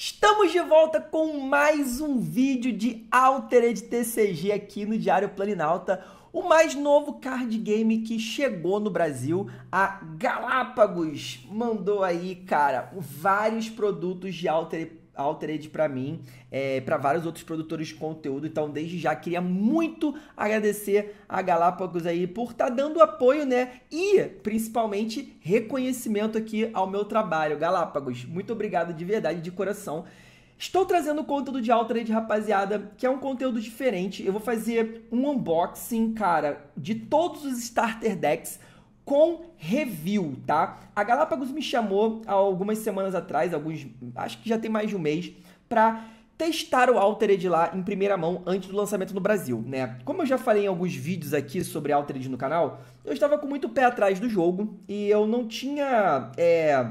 Estamos de volta com mais um vídeo de Altered TCG aqui no Diário Planinalta, o mais novo card game que chegou no Brasil. A Galápagos mandou aí, cara, vários produtos de Altered Altered para mim, é, para vários outros produtores de conteúdo. Então, desde já queria muito agradecer a Galápagos aí por estar tá dando apoio, né? E principalmente reconhecimento aqui ao meu trabalho. Galápagos, muito obrigado de verdade, de coração. Estou trazendo conteúdo de Altered, rapaziada, que é um conteúdo diferente. Eu vou fazer um unboxing, cara, de todos os starter decks com review, tá? A Galápagos me chamou há algumas semanas atrás, alguns, acho que já tem mais de um mês, para testar o Altered lá em primeira mão antes do lançamento no Brasil, né? Como eu já falei em alguns vídeos aqui sobre Altered no canal, eu estava com muito pé atrás do jogo e eu não tinha, é...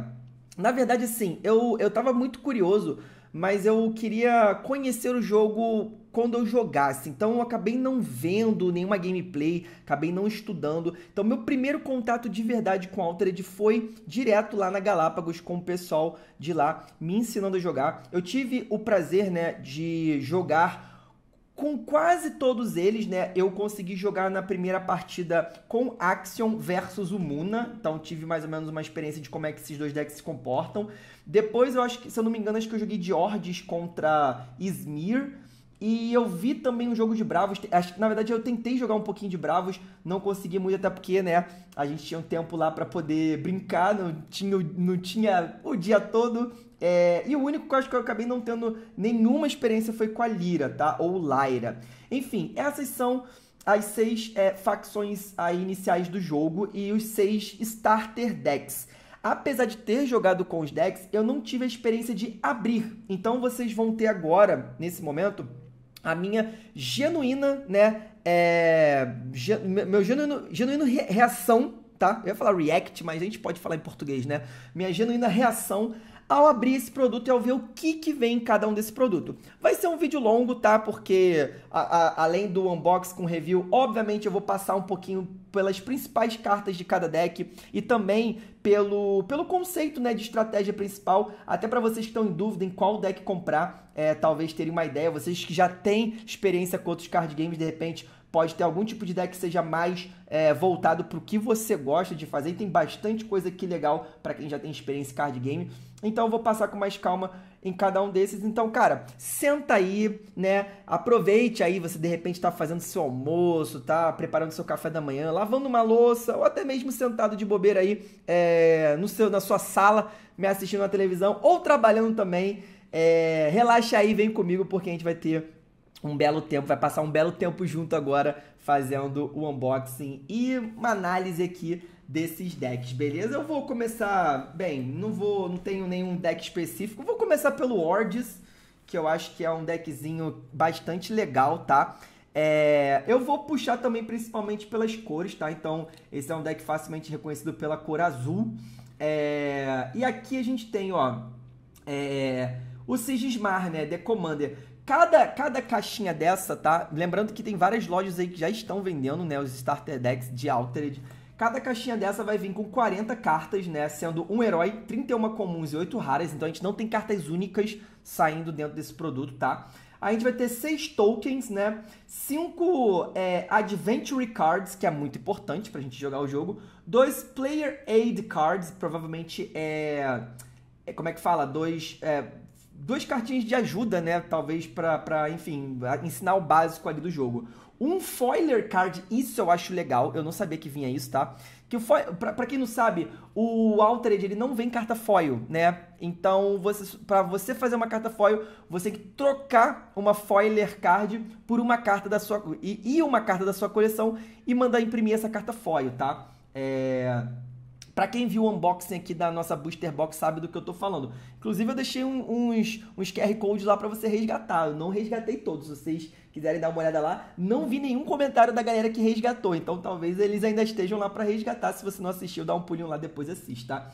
na verdade, assim, eu eu estava muito curioso, mas eu queria conhecer o jogo quando eu jogasse. Então eu acabei não vendo nenhuma gameplay, acabei não estudando. Então meu primeiro contato de verdade com Altered foi direto lá na Galápagos com o pessoal de lá me ensinando a jogar. Eu tive o prazer, né, de jogar com quase todos eles, né, eu consegui jogar na primeira partida com Axion versus o Muna, então tive mais ou menos uma experiência de como é que esses dois decks se comportam. Depois eu acho que, se eu não me engano, acho que eu joguei de Ordes contra Smir. E eu vi também um jogo de Bravos. Na verdade, eu tentei jogar um pouquinho de Bravos, não consegui muito, até porque, né, a gente tinha um tempo lá para poder brincar, não tinha, não tinha o dia todo. É, e o único que eu acho que eu acabei não tendo nenhuma experiência foi com a Lira, tá? Ou Lyra. Enfim, essas são as seis é, facções aí iniciais do jogo e os seis starter decks. Apesar de ter jogado com os decks, eu não tive a experiência de abrir. Então vocês vão ter agora, nesse momento, a minha genuína, né? É, meu genuíno, genuíno re, reação, tá? Eu ia falar react, mas a gente pode falar em português, né? Minha genuína reação ao abrir esse produto e ao ver o que, que vem em cada um desse produto. Vai ser um vídeo longo, tá? Porque a, a, além do unboxing com review, obviamente eu vou passar um pouquinho pelas principais cartas de cada deck e também pelo, pelo conceito né, de estratégia principal, até para vocês que estão em dúvida em qual deck comprar, é, talvez terem uma ideia, vocês que já têm experiência com outros card games, de repente pode ter algum tipo de deck que seja mais é, voltado para o que você gosta de fazer. E tem bastante coisa aqui legal para quem já tem experiência em card game. Então eu vou passar com mais calma em cada um desses. Então, cara, senta aí, né? Aproveite aí, você de repente está fazendo seu almoço, tá preparando seu café da manhã, lavando uma louça, ou até mesmo sentado de bobeira aí é, no seu, na sua sala, me assistindo na televisão, ou trabalhando também. É, relaxa aí, vem comigo, porque a gente vai ter um belo tempo, vai passar um belo tempo junto agora fazendo o unboxing e uma análise aqui desses decks, beleza? Eu vou começar, bem, não vou, não tenho nenhum deck específico, vou começar pelo Ordis, que eu acho que é um deckzinho bastante legal, tá? É, eu vou puxar também principalmente pelas cores, tá? Então, esse é um deck facilmente reconhecido pela cor azul. É, e aqui a gente tem, ó, é, o Sigismar, né? The Commander. Cada, cada caixinha dessa, tá? Lembrando que tem várias lojas aí que já estão vendendo, né? Os starter decks de Altered. Cada caixinha dessa vai vir com 40 cartas, né? Sendo um herói, 31 comuns e 8 raras. Então a gente não tem cartas únicas saindo dentro desse produto, tá? A gente vai ter seis tokens, né? Cinco é, Adventure Cards, que é muito importante pra gente jogar o jogo. Dois Player Aid Cards, provavelmente é. é como é que fala? Dois. É, duas cartinhas de ajuda, né? Talvez para, enfim, ensinar o básico ali do jogo. Um foiler card, isso eu acho legal, eu não sabia que vinha isso, tá? Que o foil, pra, pra quem não sabe, o Altered, ele não vem carta foil, né? Então, você, pra você fazer uma carta foil, você tem que trocar uma foiler card por uma carta da sua... E, e uma carta da sua coleção e mandar imprimir essa carta foil, tá? É... Para quem viu o unboxing aqui da nossa Booster Box sabe do que eu tô falando. Inclusive eu deixei um, uns, uns QR Codes lá para você resgatar. Eu não resgatei todos, vocês quiserem dar uma olhada lá. Não vi nenhum comentário da galera que resgatou, então talvez eles ainda estejam lá para resgatar. Se você não assistiu, dá um pulinho lá depois assista, tá?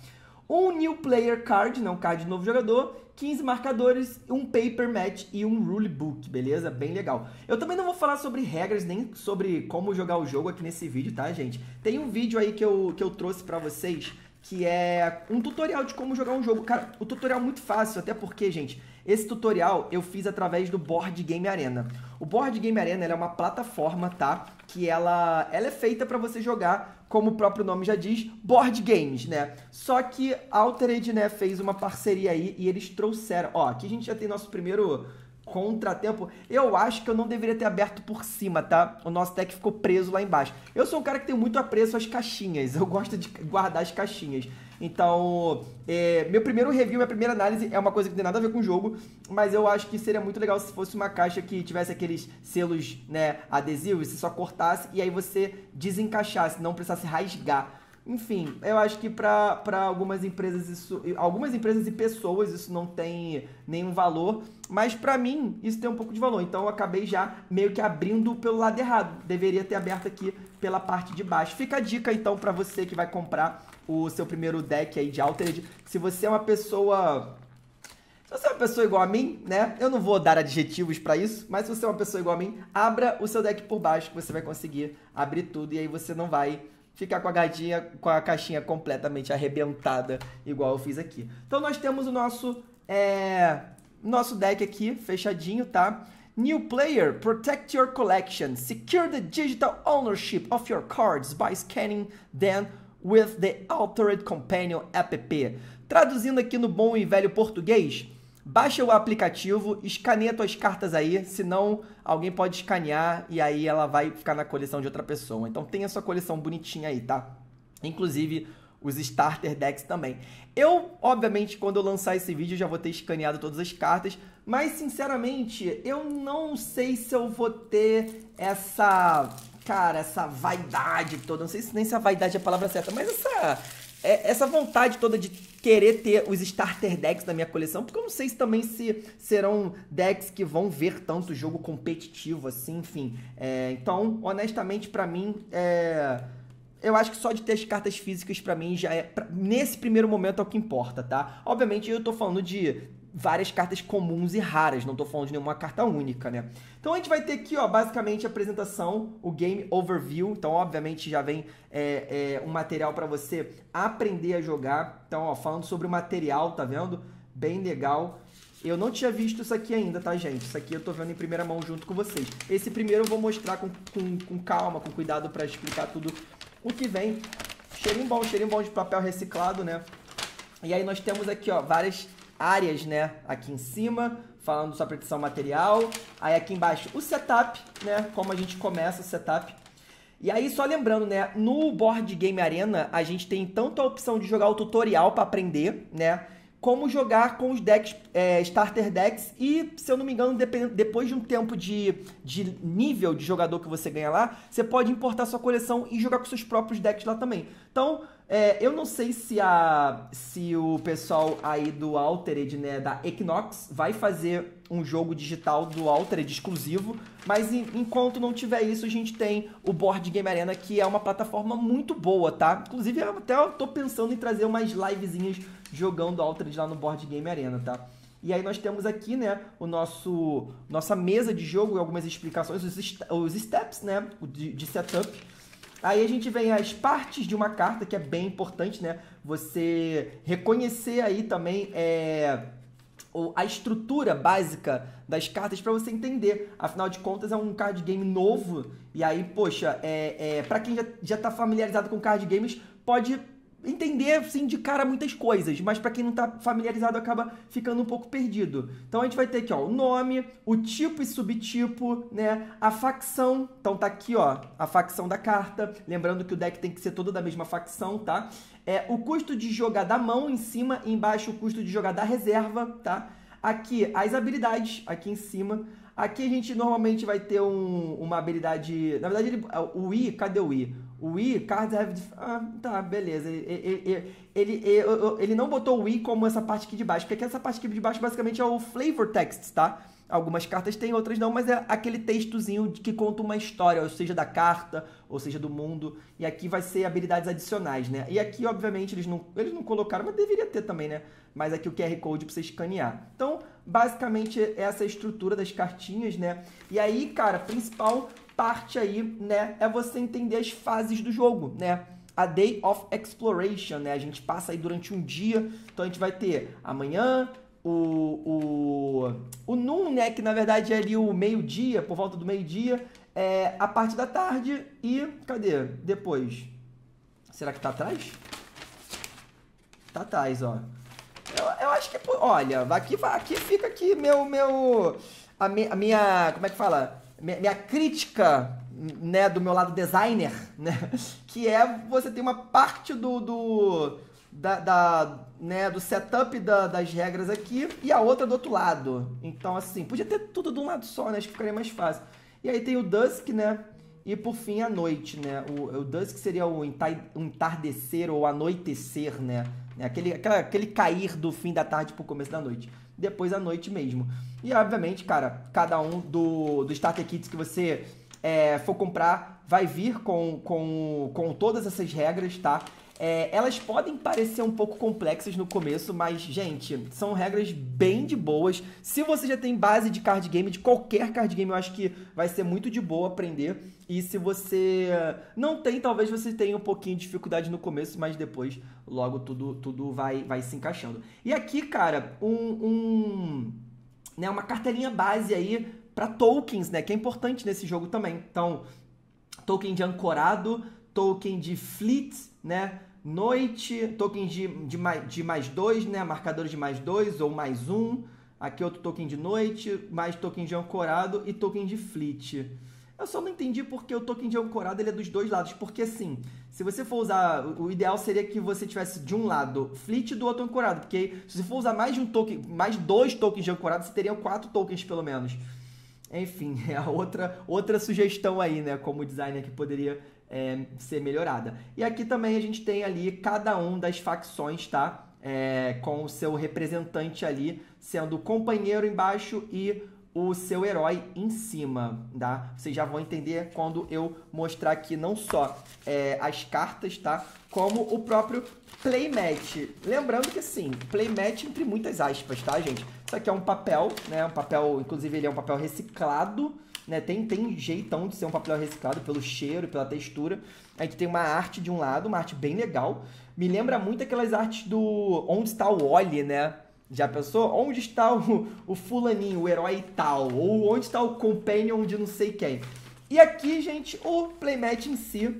um New Player Card, não card de novo jogador, 15 marcadores, um Paper Match e um Rule Book, beleza? Bem legal. Eu também não vou falar sobre regras, nem sobre como jogar o jogo aqui nesse vídeo, tá, gente? Tem um vídeo aí que eu, que eu trouxe pra vocês, que é um tutorial de como jogar um jogo. Cara, o tutorial é muito fácil, até porque, gente, esse tutorial eu fiz através do Board Game Arena. O Board Game Arena é uma plataforma, tá? Que ela, ela é feita para você jogar como o próprio nome já diz, board games, né? Só que Altered, né, fez uma parceria aí e eles trouxeram. Ó, aqui a gente já tem nosso primeiro contratempo. Eu acho que eu não deveria ter aberto por cima, tá? O nosso deck ficou preso lá embaixo. Eu sou um cara que tem muito apreço às caixinhas. Eu gosto de guardar as caixinhas. Então, é, meu primeiro review, minha primeira análise é uma coisa que não tem nada a ver com o jogo, mas eu acho que seria muito legal se fosse uma caixa que tivesse aqueles selos né, adesivos, se só cortasse e aí você desencaixasse, não precisasse rasgar enfim, eu acho que para algumas empresas isso, algumas empresas e pessoas isso não tem nenhum valor, mas para mim isso tem um pouco de valor. Então eu acabei já meio que abrindo pelo lado errado. Deveria ter aberto aqui pela parte de baixo. Fica a dica então para você que vai comprar o seu primeiro deck aí de Altered, se você é uma pessoa se você é uma pessoa igual a mim, né? Eu não vou dar adjetivos para isso, mas se você é uma pessoa igual a mim, abra o seu deck por baixo que você vai conseguir abrir tudo e aí você não vai ficar com a gatinha, com a caixinha completamente arrebentada, igual eu fiz aqui. Então nós temos o nosso, é, nosso deck aqui, fechadinho, tá? New player, protect your collection. Secure the digital ownership of your cards by scanning them with the Altered Companion app. Traduzindo aqui no bom e velho português, Baixa o aplicativo, escaneia tuas cartas aí, senão alguém pode escanear e aí ela vai ficar na coleção de outra pessoa. Então tem a sua coleção bonitinha aí, tá? Inclusive os starter decks também. Eu, obviamente, quando eu lançar esse vídeo, já vou ter escaneado todas as cartas, mas sinceramente, eu não sei se eu vou ter essa, cara, essa vaidade toda, não sei se nem se a vaidade é a palavra certa, mas essa é, essa vontade toda de querer ter os starter decks da minha coleção, porque eu não sei se também se serão decks que vão ver tanto jogo competitivo assim, enfim. É, então, honestamente, para mim, é, eu acho que só de ter as cartas físicas para mim já é pra, nesse primeiro momento é o que importa, tá? Obviamente eu tô falando de várias cartas comuns e raras, não estou falando de nenhuma carta única, né? Então a gente vai ter aqui, ó, basicamente a apresentação, o game overview. Então, obviamente, já vem é, é, um material para você aprender a jogar. Então, ó, falando sobre o material, tá vendo? Bem legal. Eu não tinha visto isso aqui ainda, tá, gente? Isso aqui eu tô vendo em primeira mão junto com vocês. Esse primeiro eu vou mostrar com, com, com calma, com cuidado para explicar tudo o que vem. Cheirinho bom, cheirinho bom de papel reciclado, né? E aí nós temos aqui, ó, várias áreas, né? Aqui em cima, falando sobre a petição material. Aí aqui embaixo o setup, né? Como a gente começa o setup. E aí, só lembrando, né? No Board Game Arena, a gente tem tanto a opção de jogar o tutorial para aprender, né? Como jogar com os decks, é, starter decks, e se eu não me engano, depois de um tempo de, de nível de jogador que você ganha lá, você pode importar sua coleção e jogar com seus próprios decks lá também. Então, é, eu não sei se, a, se o pessoal aí do Altered, né, da Equinox, vai fazer um jogo digital do Altered exclusivo, mas em, enquanto não tiver isso, a gente tem o Board Game Arena, que é uma plataforma muito boa, tá? Inclusive, eu até eu tô pensando em trazer umas livezinhas jogando Altered lá no Board Game Arena, tá? E aí nós temos aqui, né, o nosso nossa mesa de jogo e algumas explicações, os, os steps, né, de, de setup Aí a gente vem às partes de uma carta, que é bem importante, né? Você reconhecer aí também é, a estrutura básica das cartas para você entender. Afinal de contas, é um card game novo. E aí, poxa, é, é para quem já, já tá familiarizado com card games, pode entender, sim, de cara muitas coisas, mas para quem não está familiarizado acaba ficando um pouco perdido. Então a gente vai ter aqui, ó, o nome, o tipo e subtipo, né, a facção. Então tá aqui, ó, a facção da carta, lembrando que o deck tem que ser todo da mesma facção, tá? É o custo de jogar da mão em cima e embaixo o custo de jogar da reserva, tá? Aqui as habilidades, aqui em cima. Aqui a gente normalmente vai ter um, uma habilidade. Na verdade, ele, o I, cadê o I? O I, cards have. Ah, tá, beleza. Ele, ele, ele, ele não botou o I como essa parte aqui de baixo, porque aqui essa parte aqui de baixo basicamente é o flavor text, tá? Algumas cartas têm, outras não, mas é aquele textozinho que conta uma história, ou seja, da carta, ou seja, do mundo. E aqui vai ser habilidades adicionais, né? E aqui, obviamente, eles não, eles não colocaram, mas deveria ter também, né? Mas aqui o QR Code para você escanear. Então, basicamente, essa é a estrutura das cartinhas, né? E aí, cara, principal parte aí, né, é você entender as fases do jogo, né? A Day of Exploration, né? A gente passa aí durante um dia, então a gente vai ter amanhã, o, o, o noon né, que na verdade é ali o meio-dia, por volta do meio-dia, é a parte da tarde e, cadê? Depois. Será que tá atrás? Tá atrás, ó. Eu, eu acho que, é olha, aqui, aqui fica aqui meu, meu, a, me, a minha, como é que fala? minha, crítica né, do meu lado designer, né, que é você tem uma parte do, do, da, da né, do setup da, das regras aqui e a outra do outro lado. Então, assim, podia ter tudo de um lado só, né? Acho que ficaria mais fácil. E aí tem o Dusk, né? E por fim a noite, né? O, o Dusk seria o entardecer ou anoitecer, né, né? Aquele, aquela, aquele cair do fim da tarde pro começo da noite depois à noite mesmo. E obviamente, cara, cada um do, do Starter Kits que você é, for comprar vai vir com, com, com todas essas regras, tá? É, elas podem parecer um pouco complexas no começo, mas, gente, são regras bem de boas. Se você já tem base de card game, de qualquer card game, eu acho que vai ser muito de boa aprender. E se você não tem, talvez você tenha um pouquinho de dificuldade no começo, mas depois logo tudo, tudo vai, vai se encaixando. E aqui, cara, um, um né, uma carteirinha base aí para tokens, né, que é importante nesse jogo também. Então, token de ancorado, token de fleet, né? Noite, token de, de, mais, de mais dois, né? Marcadores de mais dois ou mais um. Aqui outro token de noite, mais token de ancorado e token de fleet. Eu só não entendi porque o token de ancorado ele é dos dois lados. Porque assim, se você for usar. O ideal seria que você tivesse de um lado fleet e do outro ancorado. Porque se você for usar mais de um token, mais dois tokens de ancorado, você teria quatro tokens pelo menos. Enfim, é a outra, outra sugestão aí, né? Como o designer que poderia é, ser melhorada. E aqui também a gente tem ali cada um das facções, tá? É, com o seu representante ali sendo o companheiro embaixo e o seu herói em cima, tá? Vocês já vão entender quando eu mostrar aqui não só é, as cartas, tá? Como o próprio playmat. Lembrando que, assim, playmat entre muitas aspas, tá, gente? Isso aqui é um papel, né? Um papel, inclusive ele é um papel reciclado, né? Tem, tem jeitão de ser um papel reciclado pelo cheiro, pela textura. A gente tem uma arte de um lado, uma arte bem legal. Me lembra muito aquelas artes do Onde está o Oli, né? Já pensou? Onde está o, o fulaninho, o herói tal? Ou onde está o companion de não sei quem? E aqui, gente, o playmat em si,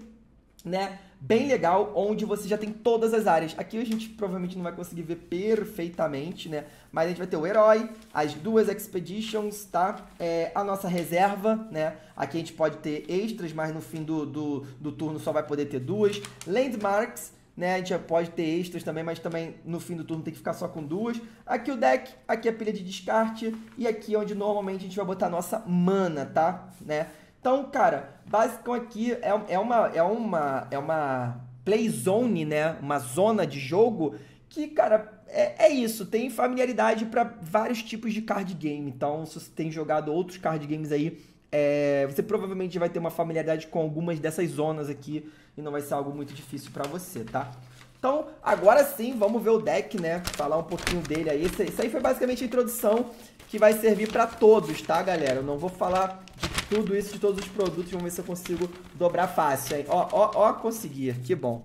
né? bem legal, onde você já tem todas as áreas. Aqui a gente provavelmente não vai conseguir ver perfeitamente, né? Mas a gente vai ter o herói, as duas expeditions, tá? É, a nossa reserva, né? Aqui a gente pode ter extras, mas no fim do, do, do turno só vai poder ter duas. Landmarks, né? A gente pode ter extras também, mas também no fim do turno tem que ficar só com duas. Aqui o deck, aqui a pilha de descarte e aqui onde normalmente a gente vai botar a nossa mana, tá? Né? Então, cara, basicamente aqui é, é uma é uma é uma play zone, né? Uma zona de jogo que, cara, é, é isso. Tem familiaridade para vários tipos de card game. Então, se você tem jogado outros card games aí, é, você provavelmente vai ter uma familiaridade com algumas dessas zonas aqui e não vai ser algo muito difícil para você, tá? Então, agora sim, vamos ver o deck, né? Falar um pouquinho dele aí. Isso aí foi basicamente a introdução que vai servir para todos, tá, galera? Eu não vou falar de tudo isso, de todos os produtos. Vamos ver se eu consigo dobrar fácil, Ó, ó, ó, consegui. Que bom.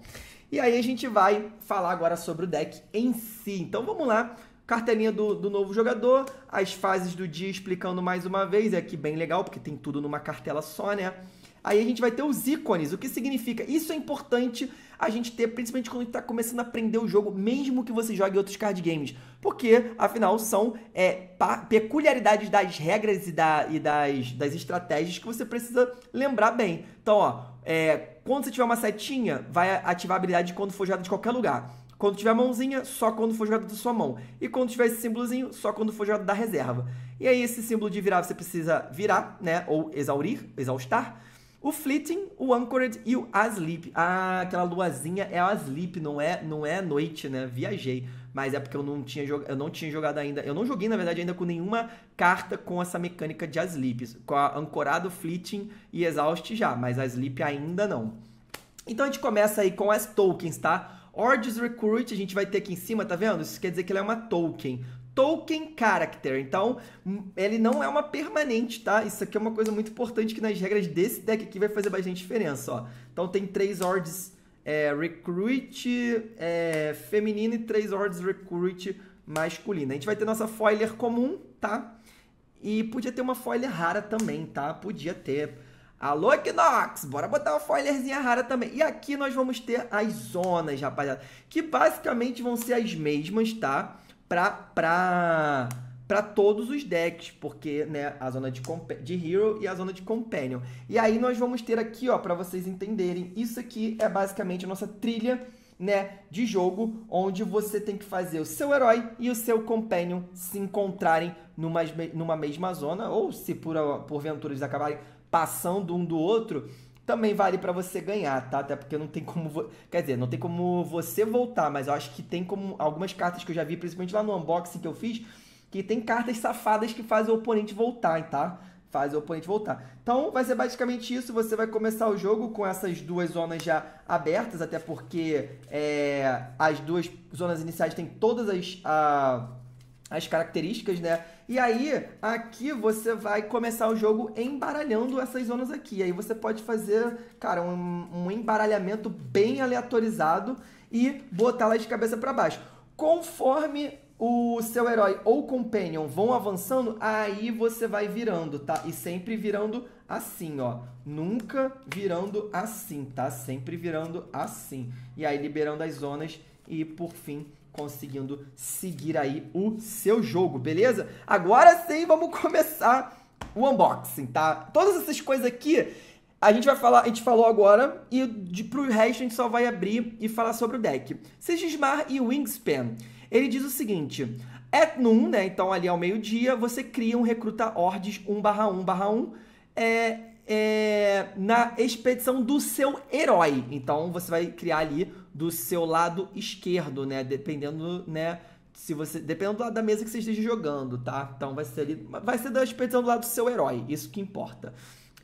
E aí a gente vai falar agora sobre o deck em si. Então vamos lá. Cartelinha do, do novo jogador, as fases do dia explicando mais uma vez. É aqui bem legal, porque tem tudo numa cartela só, né? Aí a gente vai ter os ícones, o que significa? Isso é importante a gente ter, principalmente quando a gente está começando a aprender o jogo, mesmo que você jogue outros card games. Porque, afinal, são é, peculiaridades das regras e, da, e das, das estratégias que você precisa lembrar bem. Então, ó, é, quando você tiver uma setinha, vai ativar a habilidade quando for jogada de qualquer lugar. Quando tiver a mãozinha, só quando for jogado da sua mão. E quando tiver esse símbolozinho, só quando for jogado da reserva. E aí, esse símbolo de virar, você precisa virar, né? Ou exaurir, exaustar. O fleeting, o anchored e o asleep. Ah, aquela luazinha é asleep, não é, não é noite, né? Viajei, mas é porque eu não tinha eu não tinha jogado ainda. Eu não joguei na verdade ainda com nenhuma carta com essa mecânica de asleep, com a ancorado, fleeting e exhaust já, mas asleep ainda não. Então a gente começa aí com as tokens, tá? Ordes Recruit, a gente vai ter aqui em cima, tá vendo? Isso quer dizer que ela é uma token token character. Então, ele não é uma permanente, tá? Isso aqui é uma coisa muito importante que nas regras desse deck aqui vai fazer bastante diferença, ó. Então, tem três ordens é, recruit é, feminina e três ordens recruit masculina. A gente vai ter nossa foiler comum, tá? E podia ter uma foiler rara também, tá? Podia ter. Alô, Equinox! Bora botar uma foilerzinha rara também. E aqui nós vamos ter as zonas, rapaziada. Que basicamente vão ser as mesmas, Tá? para pra, pra todos os decks, porque né, a zona de, de Hero e a zona de Companion. E aí nós vamos ter aqui, ó, para vocês entenderem, isso aqui é basicamente a nossa trilha né, de jogo, onde você tem que fazer o seu herói e o seu companion se encontrarem numa, numa mesma zona, ou se por, porventura eles acabarem passando um do outro, também vale para você ganhar, tá? Até porque não tem como. Vo... Quer dizer, não tem como você voltar, mas eu acho que tem como. Algumas cartas que eu já vi, principalmente lá no unboxing que eu fiz, que tem cartas safadas que fazem o oponente voltar, tá? Faz o oponente voltar. Então vai ser basicamente isso. Você vai começar o jogo com essas duas zonas já abertas, até porque é, as duas zonas iniciais têm todas as. A as características, né? E aí, aqui você vai começar o jogo embaralhando essas zonas aqui. Aí você pode fazer, cara, um, um embaralhamento bem aleatorizado e botar lá de cabeça para baixo. Conforme o seu herói ou companion vão avançando, aí você vai virando, tá? E sempre virando assim, ó. Nunca virando assim, tá? Sempre virando assim. E aí liberando as zonas e, por fim, conseguindo seguir aí o seu jogo, beleza? Agora sim, vamos começar o unboxing, tá? Todas essas coisas aqui a gente vai falar, a gente falou agora, e de, pro resto a gente só vai abrir e falar sobre o deck. Sigismar e Wingspan. Ele diz o seguinte: é num, né? Então ali ao meio-dia, você cria um recruta Ordes 1 barra 1 barra 1 é, é, na expedição do seu herói. Então você vai criar ali do seu lado esquerdo, né? Dependendo, né? Se você, dependendo da mesa que você esteja jogando, tá? Então vai ser ali, vai ser da expedição do lado do seu herói, isso que importa.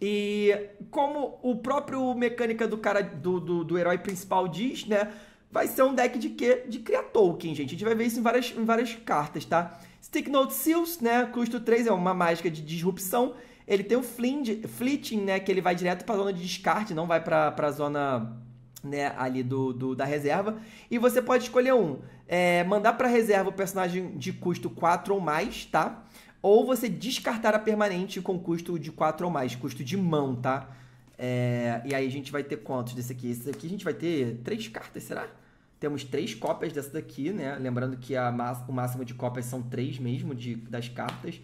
E como o próprio mecânica do cara do, do, do herói principal diz, né? Vai ser um deck de quê? De criar Tolkien, gente. A gente vai ver isso em várias, em várias cartas, tá? Stick Note Seals, né? Custo 3 é uma mágica de disrupção. Ele tem o Flind, flitting, né? Que ele vai direto pra zona de descarte, não vai pra, pra zona né, ali do, do, da reserva. E você pode escolher um, é, mandar para reserva o personagem de custo 4 ou mais, tá? Ou você descartar a permanente com custo de 4 ou mais, custo de mão, tá? É, e aí a gente vai ter quantos desse aqui? Esse aqui a gente vai ter três cartas, será? Temos três cópias dessa daqui, né? Lembrando que a, o máximo de cópias são três mesmo de, das cartas.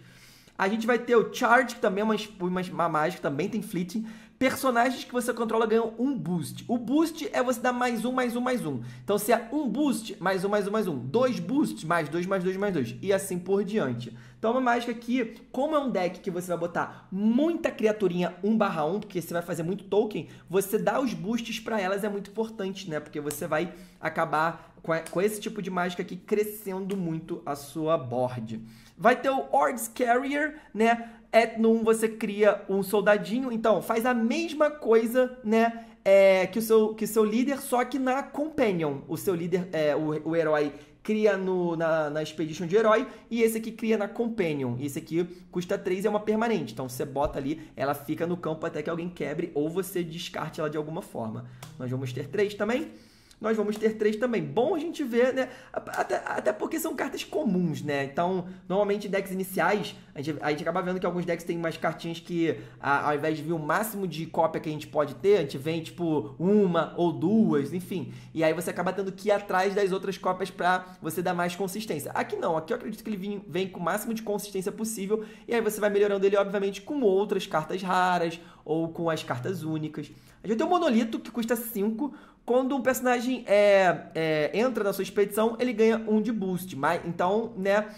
A gente vai ter o Charge, que também é uma, uma, uma mágica, também tem Fleeting personagens que você controla ganham um boost. O boost é você dar mais um, mais um, mais um. Então, se é um boost, mais um, mais um, mais um. Dois boosts, mais dois, mais dois, mais dois. E assim por diante. Então, é uma mágica que, como é um deck que você vai botar muita criaturinha 1 barra 1, porque você vai fazer muito token, você dá os boosts para elas é muito importante, né? Porque você vai acabar com, esse tipo de mágica aqui crescendo muito a sua board. Vai ter o Ord's Carrier, né? num você cria um soldadinho. Então, faz a mesma coisa, né? É, que o seu, que o seu líder, só que na Companion. O seu líder, é, o, o herói cria no, na, na Expedition de Herói e esse aqui cria na Companion. Esse aqui custa 3 e é uma permanente. Então você bota ali, ela fica no campo até que alguém quebre ou você descarte ela de alguma forma. Nós vamos ter 3 também nós vamos ter três também. Bom a gente ver, né? Até, até porque são cartas comuns, né? Então, normalmente decks iniciais, a gente, a gente acaba vendo que alguns decks têm umas cartinhas que, a, ao invés de vir o máximo de cópia que a gente pode ter, a gente vem tipo uma ou duas, enfim. E aí você acaba tendo que ir atrás das outras cópias para você dar mais consistência. Aqui não, aqui eu acredito que ele vem, vem com o máximo de consistência possível, e aí você vai melhorando ele, obviamente, com outras cartas raras ou com as cartas únicas. A gente tem o um monolito que custa 5, quando um personagem é, é, entra na sua expedição, ele ganha um de boost. Mas, então, né?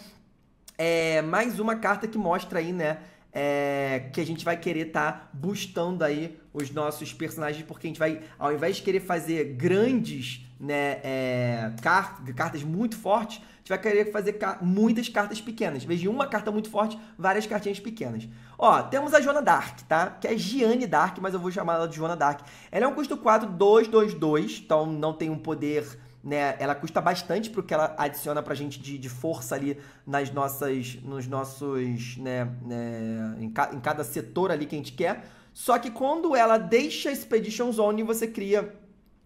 É mais uma carta que mostra aí, né? É, que a gente vai querer estar tá boostando aí os nossos personagens, porque a gente vai, ao invés de querer fazer grandes né, é, cartas, cartas muito fortes, a gente vai querer fazer ca muitas cartas pequenas. Em vez de uma carta muito forte, várias cartinhas pequenas. Ó, temos a Joana Dark, tá? Que é Gianni Dark, mas eu vou chamar ela de Joana Dark. Ela é um custo 4, 2, 2, 2, então não tem um poder, né? Ela custa bastante pro que ela adiciona pra gente de, de força ali nas nossas, nos nossos, né, né em, ca, em cada setor ali que a gente quer. Só que quando ela deixa a Expedition Zone, você cria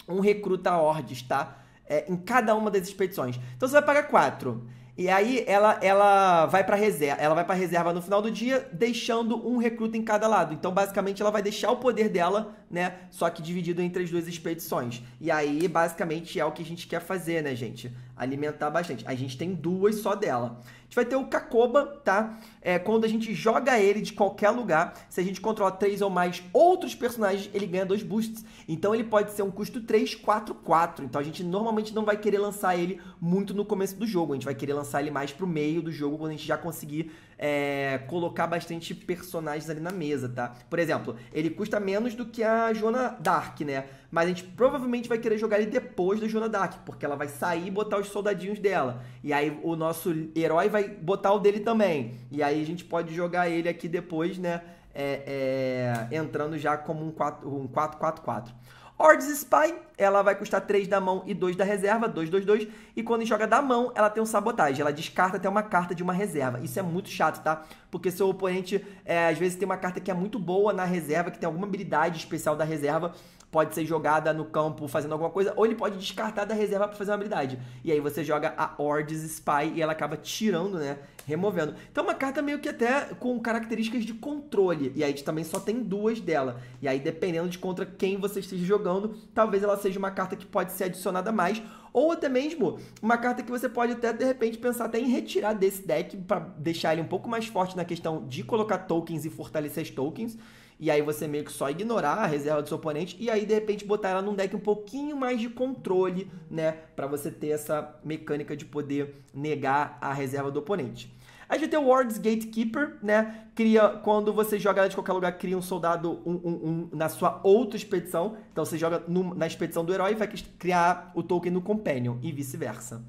um recruta ordes tá? É, em cada uma das expedições. Então você vai pagar 4. E aí ela, ela vai para reserva, ela vai para reserva no final do dia, deixando um recruta em cada lado. Então basicamente ela vai deixar o poder dela, né, só que dividido entre as duas expedições. E aí basicamente é o que a gente quer fazer, né, gente? alimentar bastante. A gente tem duas só dela. A gente vai ter o Kakoba, tá? É, quando a gente joga ele de qualquer lugar, se a gente controla três ou mais outros personagens, ele ganha dois boosts. Então ele pode ser um custo 3, 4, 4. Então a gente normalmente não vai querer lançar ele muito no começo do jogo. A gente vai querer lançar ele mais pro meio do jogo, quando a gente já conseguir é, colocar bastante personagens ali na mesa, tá? Por exemplo, ele custa menos do que a Jona Dark, né? Mas a gente provavelmente vai querer jogar ele depois do Jona Dark, porque ela vai sair e botar os soldadinhos dela. E aí o nosso herói vai botar o dele também. E aí a gente pode jogar ele aqui depois, né? É, é, entrando já como um 4-4-4. Um 4, 4, 4. Ords Spy, ela vai custar 3 da mão e 2 da reserva, 2, 2, 2. E quando joga da mão, ela tem um sabotagem. Ela descarta até uma carta de uma reserva. Isso é muito chato, tá? Porque seu oponente, é, às vezes, tem uma carta que é muito boa na reserva, que tem alguma habilidade especial da reserva pode ser jogada no campo fazendo alguma coisa, ou ele pode descartar da reserva para fazer uma habilidade. E aí você joga a Ordes Spy e ela acaba tirando, né? Removendo. Então uma carta meio que até com características de controle. E aí a gente também só tem duas dela. E aí, dependendo de contra quem você esteja jogando, talvez ela seja uma carta que pode ser adicionada mais. Ou até mesmo uma carta que você pode até, de repente, pensar até em retirar desse deck para deixar ele um pouco mais forte na questão de colocar tokens e fortalecer as tokens e aí você meio que só ignorar a reserva do seu oponente e aí de repente botar ela num deck um pouquinho mais de controle, né, para você ter essa mecânica de poder negar a reserva do oponente. A gente tem o Wards Gatekeeper, né? Cria, quando você joga ela de qualquer lugar, cria um soldado um, um, um, na sua outra expedição. Então você joga no, na expedição do herói e vai criar o token no Companion e vice-versa.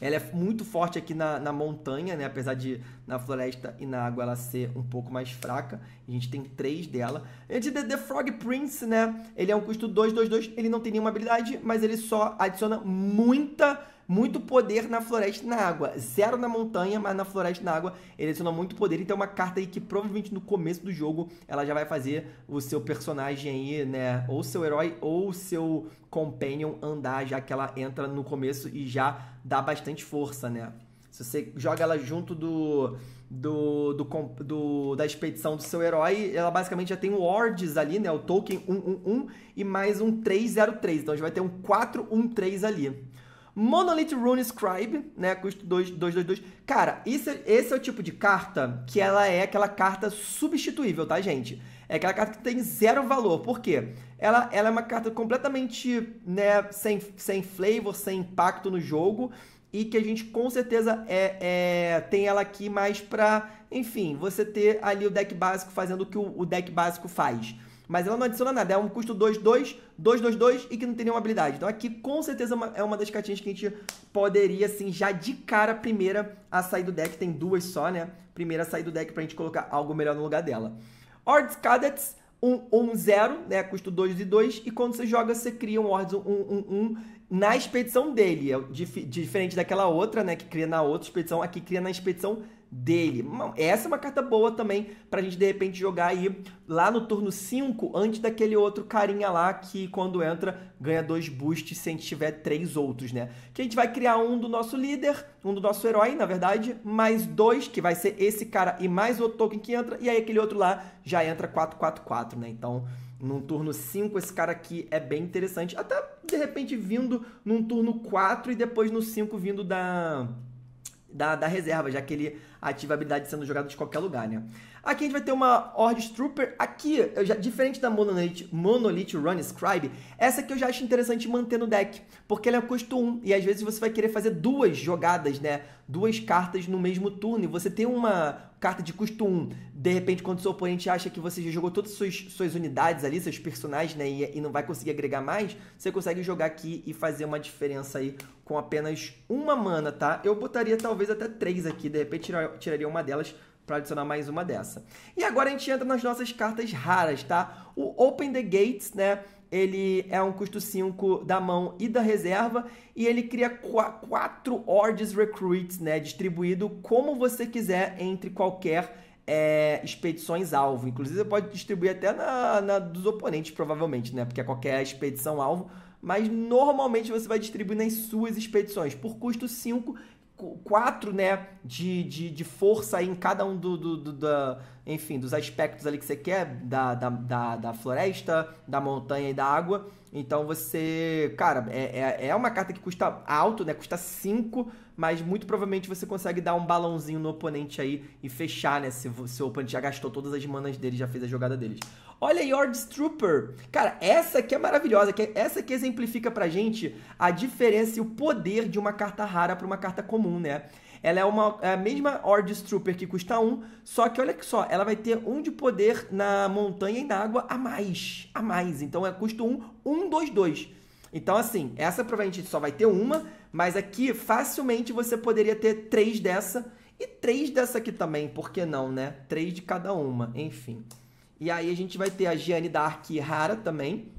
Ela é muito forte aqui na, na montanha, né? Apesar de na floresta e na água ela ser um pouco mais fraca. A gente tem três dela. A gente The Frog Prince, né? Ele é um custo 2, 2, 2. Ele não tem nenhuma habilidade, mas ele só adiciona muita muito poder na floresta e na água. Zero na montanha, mas na floresta e na água ele adiciona muito poder. Então é uma carta aí que provavelmente no começo do jogo ela já vai fazer o seu personagem aí, né? Ou seu herói ou seu companion andar, já que ela entra no começo e já dá bastante força, né? Se você joga ela junto do, do, do, do, da expedição do seu herói, ela basicamente já tem o Ords ali, né? O token 111 e mais um 303. Então a gente vai ter um 413 ali. Monolith Rune Scribe, né? Custo 222. Cara, isso, é, esse é o tipo de carta que ela é aquela carta substituível, tá, gente? É aquela carta que tem zero valor. Por quê? Ela, ela é uma carta completamente né, sem, sem flavor, sem impacto no jogo. E que a gente com certeza é, é tem ela aqui mais pra, enfim, você ter ali o deck básico fazendo o que o, o deck básico faz. Mas ela não adiciona nada, é um custo 2, 2, 2, 2, 2 e que não tem nenhuma habilidade. Então aqui com certeza é, é uma das cartinhas que a gente poderia, assim, já de cara, primeira a sair do deck. Tem duas só, né? Primeira a sair do deck pra gente colocar algo melhor no lugar dela. Ords Cadets 1-1-0, né? Custo 2 e 2. E quando você joga, você cria um Ords 1-1-1 na expedição dele. É diferente daquela outra, né? Que cria na outra expedição. Aqui cria na expedição dele dele. Essa é uma carta boa também pra gente de repente jogar aí lá no turno 5, antes daquele outro carinha lá que quando entra ganha dois boosts se a gente tiver três outros, né? Que a gente vai criar um do nosso líder, um do nosso herói, na verdade, mais dois, que vai ser esse cara e mais outro token que entra, e aí aquele outro lá já entra 4-4-4, né? Então num turno 5, esse cara aqui é bem interessante. Até, de repente, vindo num turno 4 e depois no 5 vindo da da, da reserva, já que ele ativa a habilidade sendo jogado de qualquer lugar, né? Aqui a gente vai ter uma Horde Trooper. Aqui, já, diferente da Monolith, Monolith Run Scribe, essa que eu já acho interessante manter no deck, porque ela é custo 1 e às vezes você vai querer fazer duas jogadas, né? Duas cartas no mesmo turno e você tem uma carta de custo 1, de repente quando o seu oponente acha que você já jogou todas as suas, suas unidades ali, seus personagens, né, e, e não vai conseguir agregar mais, você consegue jogar aqui e fazer uma diferença aí com apenas uma mana, tá? Eu botaria talvez até três aqui, de repente tiraria uma delas para adicionar mais uma dessa. E agora a gente entra nas nossas cartas raras, tá? O Open the Gates, né? Ele é um custo 5 da mão e da reserva e ele cria quatro Ords Recruits, né, distribuído como você quiser entre qualquer é, expedições alvo. Inclusive, você pode distribuir até na, na, dos oponentes, provavelmente, né? Porque é qualquer expedição alvo. Mas normalmente você vai distribuir nas suas expedições por custo 5 quatro, né, de, de, de força em cada um do, do, do, da, enfim, dos aspectos ali que você quer, da, da, da, da floresta, da montanha e da água. Então você, cara, é, é, é uma carta que custa alto, né, custa 5, mas muito provavelmente você consegue dar um balãozinho no oponente aí e fechar, né, se o oponente já gastou todas as manas dele, já fez a jogada deles. Olha aí, Ord Trooper. Cara, essa aqui é maravilhosa, essa aqui exemplifica pra gente a diferença e o poder de uma carta rara pra uma carta comum, né? Ela é uma é a mesma Ord Trooper que custa 1, só que olha que só, ela vai ter 1 de poder na montanha e na água a mais, a mais. Então é custo 1, 1 2 2. Então assim, essa provavelmente só vai ter uma, mas aqui facilmente você poderia ter 3 dessa e 3 dessa aqui também, por que não, né? 3 de cada uma, enfim. E aí a gente vai ter a Gianni Dark rara também.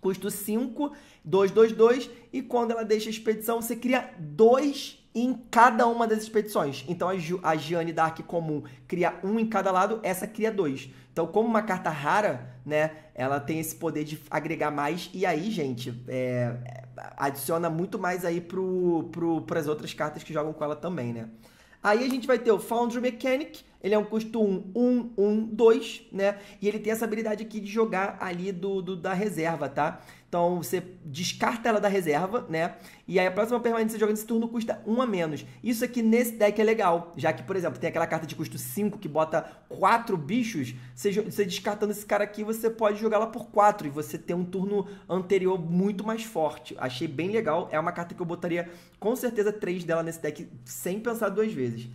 Custo 5, 2, 2, 2. E quando ela deixa a expedição, você cria dois em cada uma das expedições. Então a, a Gianni Dark comum cria um em cada lado, essa cria dois. Então, como uma carta rara, né? Ela tem esse poder de agregar mais. E aí, gente, é, adiciona muito mais aí pro, pro, as outras cartas que jogam com ela também, né? Aí a gente vai ter o Foundry Mechanic, ele é um custo 1, 1, 1, 2, né? E ele tem essa habilidade aqui de jogar ali do, do da reserva, tá? Então você descarta ela da reserva, né? E aí a próxima permanência jogando esse turno custa 1 a menos. Isso aqui nesse deck é legal, já que, por exemplo, tem aquela carta de custo 5 que bota 4 bichos. Você, você descartando esse cara aqui, você pode jogá-la por 4 e você ter um turno anterior muito mais forte. Achei bem legal. É uma carta que eu botaria com certeza 3 dela nesse deck sem pensar duas vezes.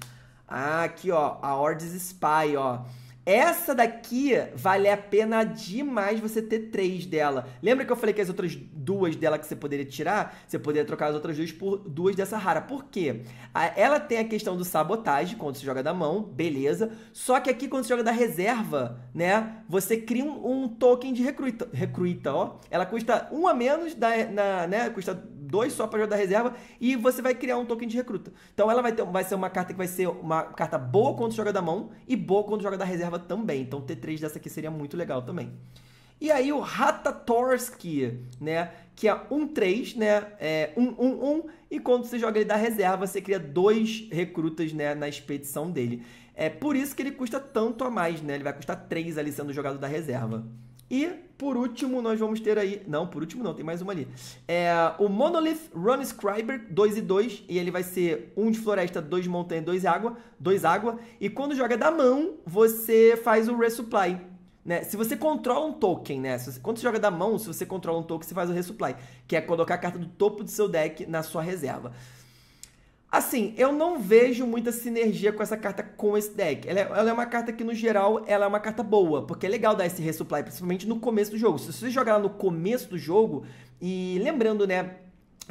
Ah, aqui, ó, a Ordes Spy, ó. Essa daqui vale a pena demais você ter três dela. Lembra que eu falei que as outras duas dela que você poderia tirar? Você poderia trocar as outras duas por duas dessa rara. Por quê? Ela tem a questão do sabotagem quando você joga da mão, beleza. Só que aqui quando você joga da reserva, né? Você cria um, um token de recruta, recruta, ó. Ela custa um a menos, da, na, né? Custa dois só para jogar da reserva e você vai criar um token de recruta. Então ela vai, ter, vai ser uma carta que vai ser uma carta boa quando joga da mão e boa quando joga da reserva reserva também. Então T3 dessa aqui seria muito legal também. E aí o Ratatorsky, né? Que é 1-3, um, né? É 1-1-1. Um, um, e quando você joga ele da reserva, você cria dois recrutas né, na expedição dele. É por isso que ele custa tanto a mais, né? Ele vai custar 3 ali sendo jogado da reserva. E por último, nós vamos ter aí. Não, por último não, tem mais uma ali. É o Monolith Run Scriber 2 e 2. E ele vai ser um de floresta, dois de montanha, dois de água, dois água. E quando joga da mão, você faz o resupply. Né? Se você controla um token, né? Você, quando você joga da mão, se você controla um token, você faz o resupply. Que é colocar a carta do topo do seu deck na sua reserva. Assim, eu não vejo muita sinergia com essa carta com esse deck. Ela é, ela é, uma carta que, no geral, ela é uma carta boa, porque é legal dar esse resupply, principalmente no começo do jogo. Se você jogar ela no começo do jogo, e lembrando, né,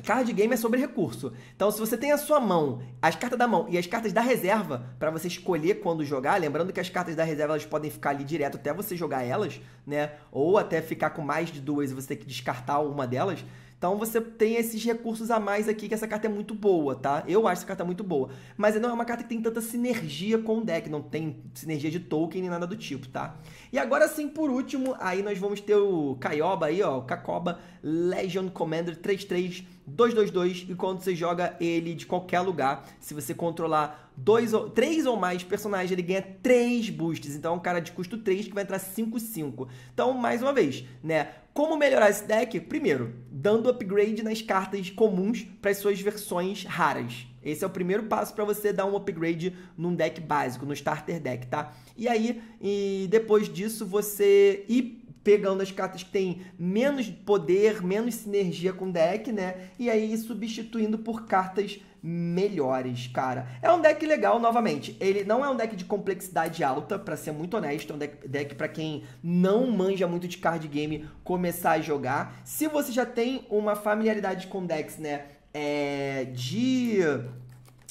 Card game é sobre recurso. Então, se você tem a sua mão, as cartas da mão e as cartas da reserva para você escolher quando jogar, lembrando que as cartas da reserva elas podem ficar ali direto até você jogar elas, né? Ou até ficar com mais de duas e você ter que descartar uma delas. Então você tem esses recursos a mais aqui, que essa carta é muito boa, tá? Eu acho essa carta muito boa. Mas não é uma carta que tem tanta sinergia com o deck, não tem sinergia de token nem nada do tipo, tá? E agora sim, por último, aí nós vamos ter o Kaioba aí, ó, o Kakoba Legion Commander 33222 e quando você joga ele de qualquer lugar, se você controlar dois ou, três ou mais personagens, ele ganha três boosts. Então é um cara de custo 3 que vai entrar 5, 5. Então, mais uma vez, né? Como melhorar esse deck? Primeiro, dando upgrade nas cartas comuns para as suas versões raras. Esse é o primeiro passo para você dar um upgrade num deck básico, no starter deck, tá? E aí, e depois disso, você ir pegando as cartas que têm menos poder, menos sinergia com o deck, né? E aí substituindo por cartas melhores, cara. É um deck legal, novamente. Ele não é um deck de complexidade alta, para ser muito honesto. É um deck, deck para quem não manja muito de card game começar a jogar. Se você já tem uma familiaridade com decks, né? É, de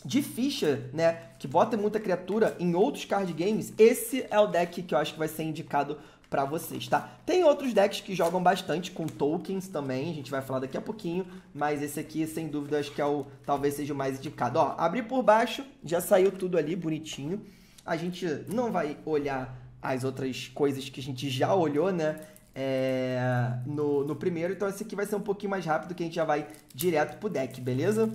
de ficha, né, que bota muita criatura em outros card games, esse é o deck que eu acho que vai ser indicado para vocês, tá? Tem outros decks que jogam bastante com tokens também, a gente vai falar daqui a pouquinho, mas esse aqui, sem dúvida, acho que é o talvez seja o mais indicado. Ó, abri por baixo, já saiu tudo ali bonitinho. A gente não vai olhar as outras coisas que a gente já olhou, né? É, no, no primeiro, então esse aqui vai ser um pouquinho mais rápido que a gente já vai direto pro deck, beleza?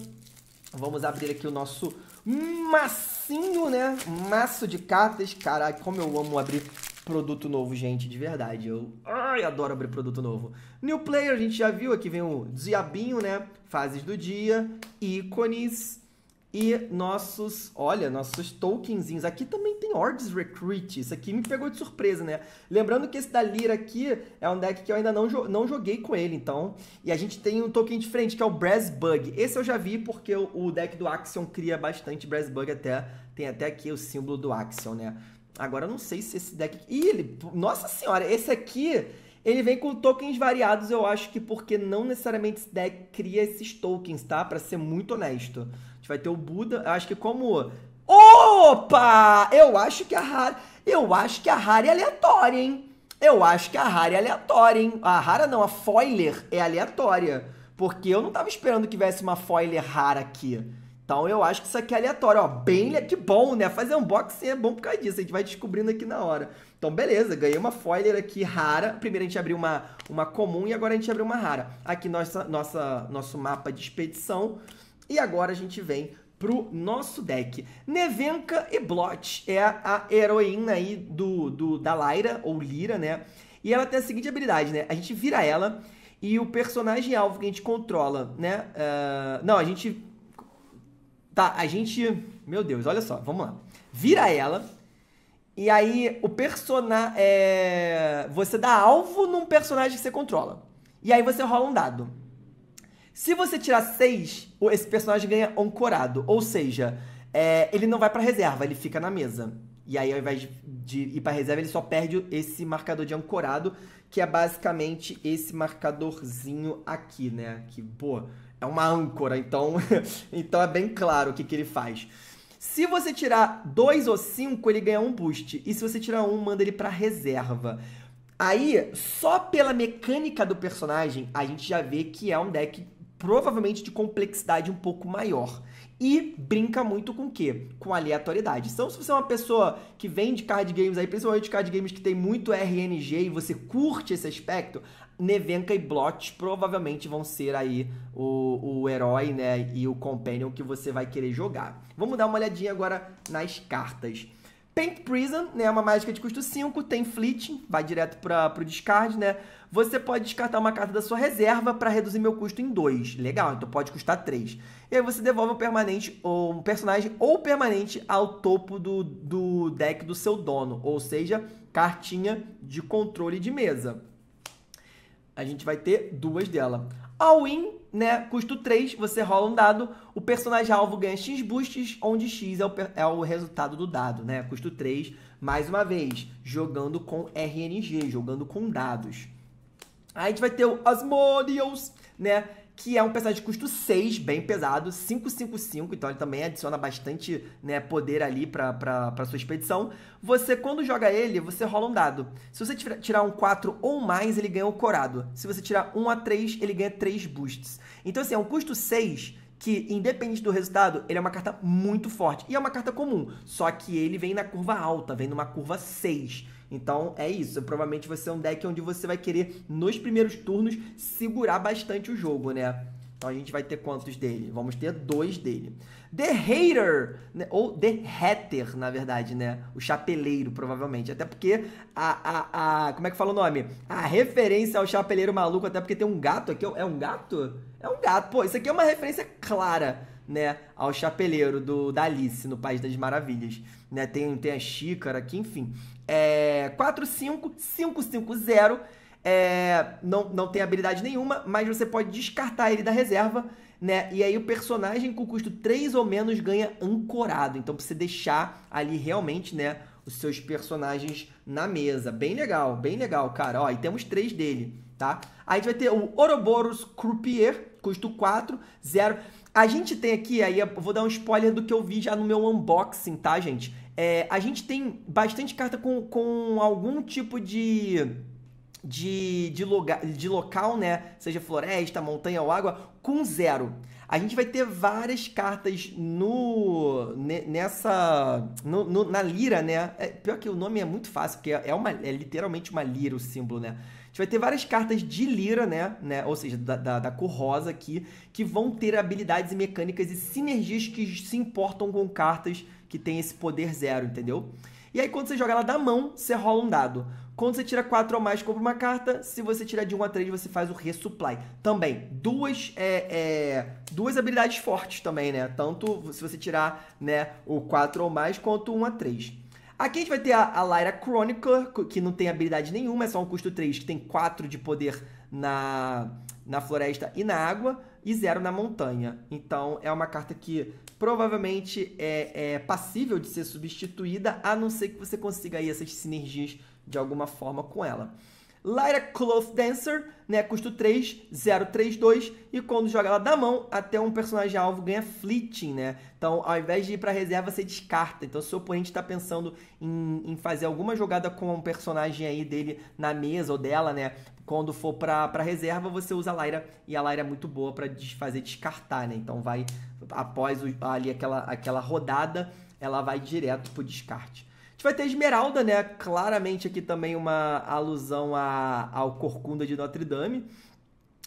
Vamos abrir aqui o nosso massinho, né? Maço de cartas. Caralho, como eu amo abrir produto novo, gente, de verdade. Eu ai, adoro abrir produto novo. New Player, a gente já viu, aqui vem o diabinho, né? Fases do dia, ícones e nossos, olha, nossos tokenzinhos. Aqui também tem Ords Recruit, isso aqui me pegou de surpresa, né? Lembrando que esse da Lira aqui é um deck que eu ainda não, jo não joguei com ele, então. E a gente tem um token diferente, que é o Brass Bug. Esse eu já vi porque o, o deck do Axion cria bastante Brass Bug até, tem até aqui o símbolo do Axion, né? Agora eu não sei se esse deck. Ih, ele. Nossa senhora, esse aqui. Ele vem com tokens variados, eu acho que porque não necessariamente esse deck cria esses tokens, tá? Para ser muito honesto. A gente vai ter o Buda. Eu acho que como. Opa! Eu acho que a Rara. Eu acho que a Rara é aleatória, hein? Eu acho que a Rara é aleatória, hein? A Rara não, a Foiler é aleatória. Porque eu não tava esperando que viesse uma Foiler rara aqui. Então eu acho que isso aqui é aleatório, ó, bem que bom, né? Fazer unboxing é bom por causa disso, a gente vai descobrindo aqui na hora. Então beleza, ganhei uma foiler aqui rara. Primeiro a gente abriu uma, uma comum e agora a gente abriu uma rara. Aqui nossa, nossa, nosso mapa de expedição. E agora a gente vem pro nosso deck. Nevenka e Blot é a heroína aí do, do, da Lyra, ou Lira, né? E ela tem a seguinte habilidade, né? A gente vira ela e o personagem alvo que a gente controla, né? Uh, não, a gente Tá, a gente. Meu Deus, olha só, vamos lá. Vira ela. E aí o personagem. É... Você dá alvo num personagem que você controla. E aí você rola um dado. Se você tirar seis, esse personagem ganha ancorado. Ou seja, é... ele não vai pra reserva, ele fica na mesa. E aí, ao invés de ir pra reserva, ele só perde esse marcador de ancorado, que é basicamente esse marcadorzinho aqui, né? Que, pô é uma âncora, então, então é bem claro o que, que ele faz. Se você tirar dois ou cinco, ele ganha um boost. E se você tirar um, manda ele para reserva. Aí, só pela mecânica do personagem, a gente já vê que é um deck provavelmente de complexidade um pouco maior. E brinca muito com o quê? Com aleatoriedade. Então, se você é uma pessoa que vende card games aí, principalmente card games que tem muito RNG e você curte esse aspecto, Nevenka e Blot provavelmente vão ser aí o, o herói, né, e o companion que você vai querer jogar. Vamos dar uma olhadinha agora nas cartas. Paint Prison, né, é uma mágica de custo 5, tem Flit, vai direto para o discard, né? Você pode descartar uma carta da sua reserva para reduzir meu custo em 2. Legal, então pode custar 3. E aí você devolve um permanente ou um personagem ou permanente ao topo do, do deck do seu dono, ou seja, cartinha de controle de mesa a gente vai ter duas dela. All-in, né? Custo 3, você rola um dado, o personagem alvo ganha X boosts, onde X é o, é o resultado do dado, né? Custo 3, mais uma vez, jogando com RNG, jogando com dados. Aí a gente vai ter o Asmodeus, né? que é um personagem de custo 6, bem pesado, 555, então ele também adiciona bastante né, poder ali para sua expedição. Você, quando joga ele, você rola um dado. Se você tirar um 4 ou mais, ele ganha um corado. Se você tirar 1 a 3, ele ganha 3 boosts. Então, assim, é um custo 6 que, independente do resultado, ele é uma carta muito forte. E é uma carta comum, só que ele vem na curva alta, vem numa curva 6. Então é isso. Provavelmente vai ser é um deck onde você vai querer, nos primeiros turnos, segurar bastante o jogo, né? Então a gente vai ter quantos dele? Vamos ter dois dele. The Hater, né? ou The Hatter, na verdade, né? O Chapeleiro, provavelmente. Até porque a, a, a. Como é que fala o nome? A referência ao Chapeleiro Maluco, até porque tem um gato aqui. É um gato? É um gato. Pô, isso aqui é uma referência clara, né? Ao Chapeleiro do, da Alice no País das Maravilhas. Né? Tem, tem a xícara aqui, enfim é, 45550. É, não, não tem habilidade nenhuma, mas você pode descartar ele da reserva, né? E aí o personagem com custo 3 ou menos ganha ancorado. Então, pra você deixar ali realmente, né? Os seus personagens na mesa. Bem legal, bem legal, cara. Ó, e temos três dele, tá? Aí a gente vai ter o Ouroboros Croupier, custo 4, 0. A gente tem aqui, aí eu vou dar um spoiler do que eu vi já no meu unboxing, tá, gente? É, a gente tem bastante carta com, com algum tipo de de, de, loga, de local, né? Seja floresta, montanha ou água, com zero. A gente vai ter várias cartas no nessa no, no, na lira, né? É, pior que o nome é muito fácil, porque é, uma, é literalmente uma lira o símbolo, né? A gente vai ter várias cartas de lira, né? né? Ou seja, da, da, da cor rosa aqui, que vão ter habilidades e mecânicas e sinergias que se importam com cartas que tem esse poder zero, entendeu? E aí, quando você joga ela da mão, você rola um dado. Quando você tira 4 ou mais, compra uma carta. Se você tira de 1 a 3, você faz o resupply. Também, duas, é, é, duas habilidades fortes também, né? Tanto se você tirar né, o 4 ou mais, quanto 1 a 3. Aqui a gente vai ter a, a Lyra Chronicler, que não tem habilidade nenhuma, é só um custo 3, que tem 4 de poder na, na floresta e na água, e 0 na montanha. Então, é uma carta que provavelmente é, é, passível de ser substituída, a não ser que você consiga aí essas sinergias de alguma forma com ela. Lyra Cloth Dancer, né, custo 3, 032, e quando joga ela da mão, até um personagem alvo ganha fleeting, né? Então, ao invés de ir para reserva, você descarta. Então, se o oponente está pensando em, em, fazer alguma jogada com um personagem aí dele na mesa ou dela, né, quando for para reserva, você usa a Lyra. E a Lyra é muito boa para fazer descartar, né? Então vai, após o, ali aquela, aquela rodada, ela vai direto pro descarte. A gente vai ter Esmeralda, né? Claramente aqui também uma alusão a, ao Corcunda de Notre Dame.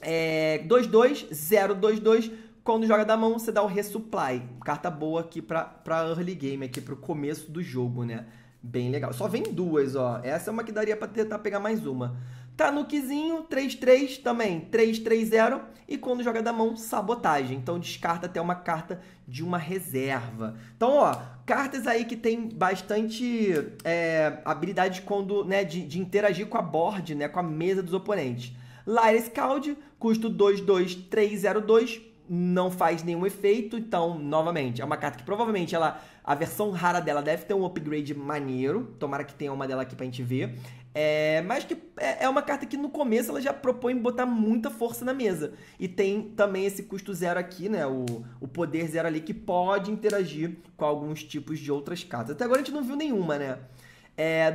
É, 2-2, 0-2-2. Quando joga da mão, você dá o Resupply. Carta boa aqui pra, pra early game, aqui pro começo do jogo, né? Bem legal. Só vem duas, ó. Essa é uma que daria pra tentar pegar mais uma tá Tanukizinho, 3-3 também, 3-3-0. E quando joga da mão, sabotagem. Então descarta até uma carta de uma reserva. Então, ó, cartas aí que tem bastante é, habilidade quando, né, de, de, interagir com a board, né, com a mesa dos oponentes. Lyra Scald, custo 22302, não faz nenhum efeito, então, novamente, é uma carta que provavelmente ela, a versão rara dela deve ter um upgrade maneiro, tomara que tenha uma dela aqui pra gente ver. É, mas que é, é uma carta que no começo ela já propõe botar muita força na mesa. E tem também esse custo zero aqui, né? O, o poder zero ali que pode interagir com alguns tipos de outras cartas. Até agora a gente não viu nenhuma, né?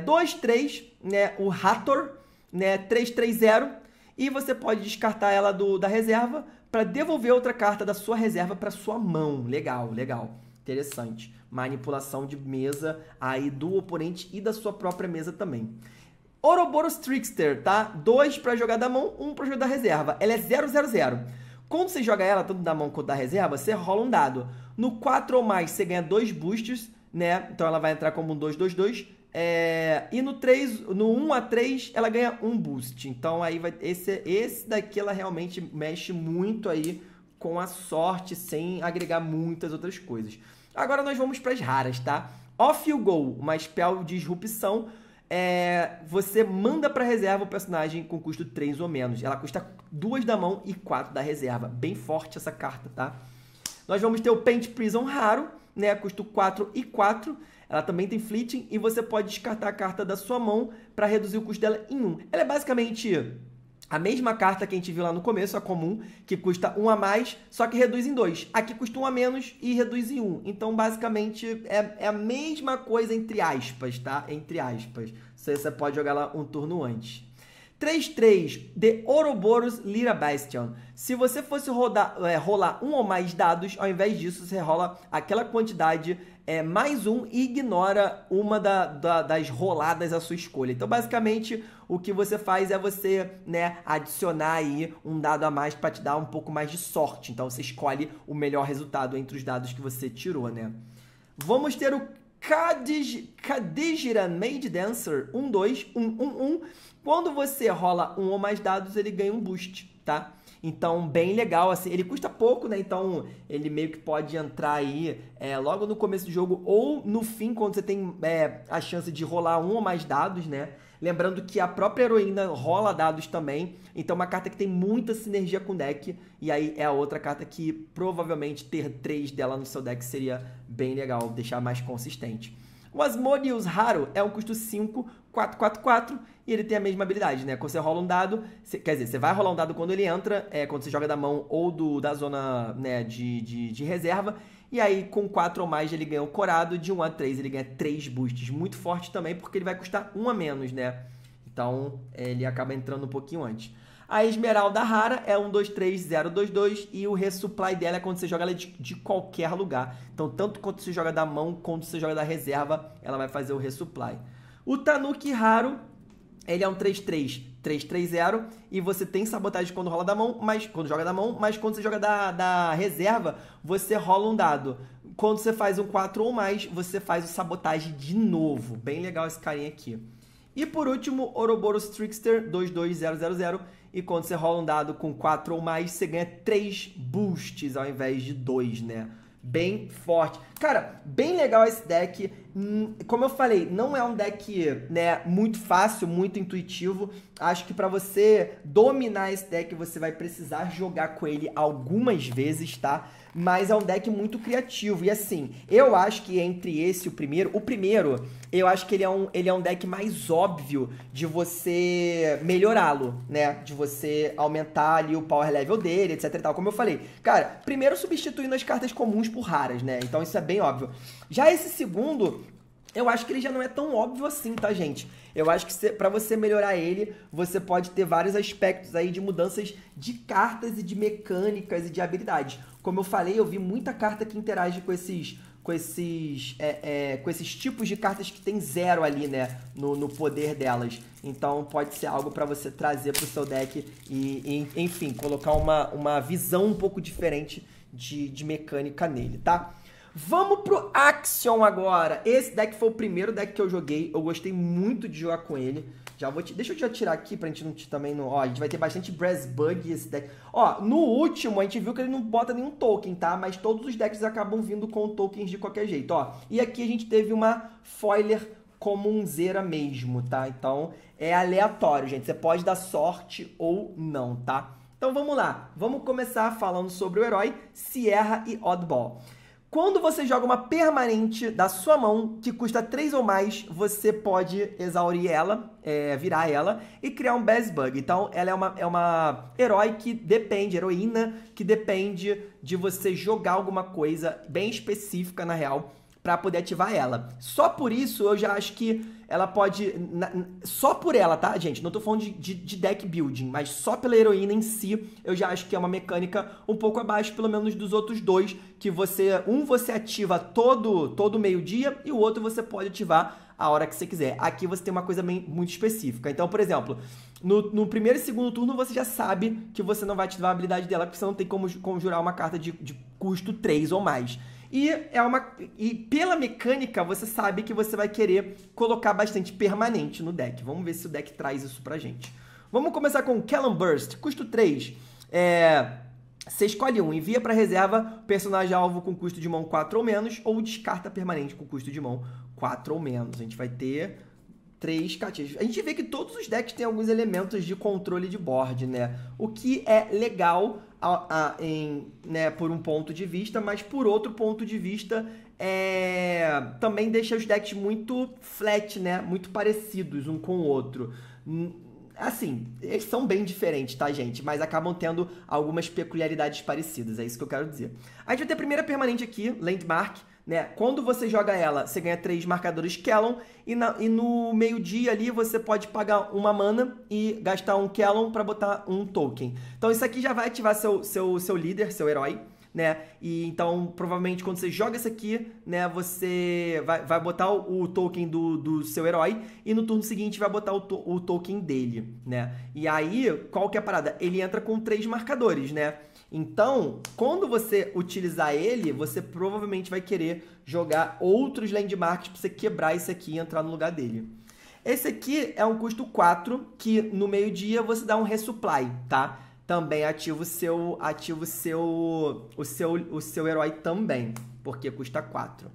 2, é, 3, né? O Hathor, né? 3, 3, 0. E você pode descartar ela do, da reserva para devolver outra carta da sua reserva para sua mão. Legal, legal. Interessante. Manipulação de mesa aí do oponente e da sua própria mesa também. Ouroboros Trickster, tá? Dois para jogar da mão, um para jogar da reserva. Ela é 000. Quando você joga ela, tanto da mão quanto da reserva, você rola um dado. No 4 ou mais, você ganha dois boosts, né? Então ela vai entrar como um 2, 2, 2. É... E no 3, no 1 a 3, ela ganha um boost. Então aí vai. Esse, esse daqui ela realmente mexe muito aí com a sorte, sem agregar muitas outras coisas. Agora nós vamos para as raras, tá? Off you go, uma spell de disrupção é, você manda para reserva o personagem com custo 3 ou menos. Ela custa 2 da mão e 4 da reserva. Bem forte essa carta, tá? Nós vamos ter o Paint Prison raro, né? Custo 4 e 4. Ela também tem Fleeting e você pode descartar a carta da sua mão para reduzir o custo dela em 1. Ela é basicamente a mesma carta que a gente viu lá no começo, a comum, que custa um a mais, só que reduz em dois. Aqui custa um a menos e reduz em um. Então, basicamente, é, é a mesma coisa entre aspas, tá? Entre aspas. Você, pode jogar lá um turno antes. 3-3 de Ouroboros Lira Bastion. Se você fosse rodar, é, rolar um ou mais dados, ao invés disso, você rola aquela quantidade é, mais um e ignora uma da, da, das roladas à sua escolha. Então, basicamente, o que você faz é você né, adicionar aí um dado a mais para te dar um pouco mais de sorte. Então, você escolhe o melhor resultado entre os dados que você tirou, né? Vamos ter o Kadig, Kadigira Made Dancer 1, 2, 1, 1, 1. Quando você rola um ou mais dados, ele ganha um boost, tá? Então, bem legal, assim, ele custa pouco, né? Então, ele meio que pode entrar aí é, logo no começo do jogo ou no fim, quando você tem é, a chance de rolar um ou mais dados, né? Lembrando que a própria heroína rola dados também, então é uma carta que tem muita sinergia com o deck, e aí é a outra carta que provavelmente ter três dela no seu deck seria bem legal, deixar mais consistente. O Asmodeus raro é um custo 5, 4, 4, 4, e ele tem a mesma habilidade, né? Quando você rola um dado, você, quer dizer, você vai rolar um dado quando ele entra, é, quando você joga da mão ou do, da zona né, de, de, de reserva, e aí com 4 ou mais ele ganha o corado, de 1 a 3 ele ganha 3 boosts, muito forte também, porque ele vai custar 1 a menos, né? Então ele acaba entrando um pouquinho antes. A esmeralda rara é 123022 e o resupply dela é quando você joga ela de, de, qualquer lugar. Então, tanto quando você joga da mão, quanto você joga da reserva, ela vai fazer o resupply. O Tanuki raro, ele é um 33330 e você tem sabotagem quando rola da mão, mas quando joga da mão, mas quando você joga da, da reserva, você rola um dado. Quando você faz um 4 ou mais, você faz o sabotagem de novo. Bem legal esse carinha aqui. E por último, Ouroboros Trickster 22000. E quando você rola um dado com 4 ou mais, você ganha 3 boosts ao invés de 2, né? Bem forte. Cara, bem legal esse deck. Hum, como eu falei, não é um deck né, muito fácil, muito intuitivo. Acho que para você dominar esse deck, você vai precisar jogar com ele algumas vezes, tá? mas é um deck muito criativo. E assim, eu acho que entre esse e o primeiro, o primeiro, eu acho que ele é um, ele é um deck mais óbvio de você melhorá-lo, né? De você aumentar ali o power level dele, etc e tal. Como eu falei, cara, primeiro substituindo as cartas comuns por raras, né? Então isso é bem óbvio. Já esse segundo, eu acho que ele já não é tão óbvio assim, tá, gente? Eu acho que para você melhorar ele, você pode ter vários aspectos aí de mudanças de cartas e de mecânicas e de habilidades como eu falei, eu vi muita carta que interage com esses com esses, é, é, com esses tipos de cartas que tem zero ali, né? No, no poder delas. Então pode ser algo para você trazer para o seu deck e, e, enfim, colocar uma, uma visão um pouco diferente de, de mecânica nele, tá? Vamos pro action agora. Esse deck foi o primeiro deck que eu joguei. Eu gostei muito de jogar com ele. Já vou te, deixa eu já tirar aqui pra gente não te, também não. Ó, a gente vai ter bastante Brass Bug esse deck. Ó, no último a gente viu que ele não bota nenhum token, tá? Mas todos os decks acabam vindo com tokens de qualquer jeito, ó. E aqui a gente teve uma foiler comunzeira mesmo, tá? Então é aleatório, gente. Você pode dar sorte ou não, tá? Então vamos lá, vamos começar falando sobre o herói Sierra e Oddball. Quando você joga uma permanente da sua mão que custa 3 ou mais, você pode exaurir ela, é, virar ela e criar um Bass Bug. Então, ela é uma, é uma herói que depende, heroína, que depende de você jogar alguma coisa bem específica, na real, para poder ativar ela. Só por isso eu já acho que ela pode. Na, só por ela, tá, gente? Não tô falando de, de, de, deck building, mas só pela heroína em si, eu já acho que é uma mecânica um pouco abaixo, pelo menos, dos outros dois. Que você. Um você ativa todo, todo meio-dia e o outro você pode ativar a hora que você quiser. Aqui você tem uma coisa bem, muito específica. Então, por exemplo, no, no, primeiro e segundo turno você já sabe que você não vai ativar a habilidade dela, porque você não tem como conjurar uma carta de, de custo 3 ou mais. E é uma e pela mecânica você sabe que você vai querer colocar bastante permanente no deck. Vamos ver se o deck traz isso pra gente. Vamos começar com Callum Burst, custo 3. É, você escolhe um, envia para reserva personagem alvo com custo de mão 4 ou menos ou descarta permanente com custo de mão 4 ou menos. A gente vai ter três cartinhas. A gente vê que todos os decks têm alguns elementos de controle de board, né? O que é legal a, a, em, né, por um ponto de vista, mas por outro ponto de vista é, também deixa os decks muito flat, né? Muito parecidos um com o outro. Assim, eles são bem diferentes, tá, gente? Mas acabam tendo algumas peculiaridades parecidas, é isso que eu quero dizer. A gente vai ter a primeira permanente aqui, Landmark né? Quando você joga ela, você ganha três marcadores Kellon e, na, e no meio-dia ali você pode pagar uma mana e gastar um Kellon para botar um token. Então isso aqui já vai ativar seu, seu, seu líder, seu herói. Né? E então, provavelmente, quando você joga isso aqui, né, você vai, vai botar o, o token do, do seu herói e no turno seguinte vai botar o, to, o token dele, né? E aí, qual que é a parada? Ele entra com três marcadores, né? Então, quando você utilizar ele, você provavelmente vai querer jogar outros landmarks para você quebrar esse aqui e entrar no lugar dele. Esse aqui é um custo 4, que no meio-dia você dá um resupply, tá? Também ativa o seu, ativa o seu, o seu, o seu herói também, porque custa 4.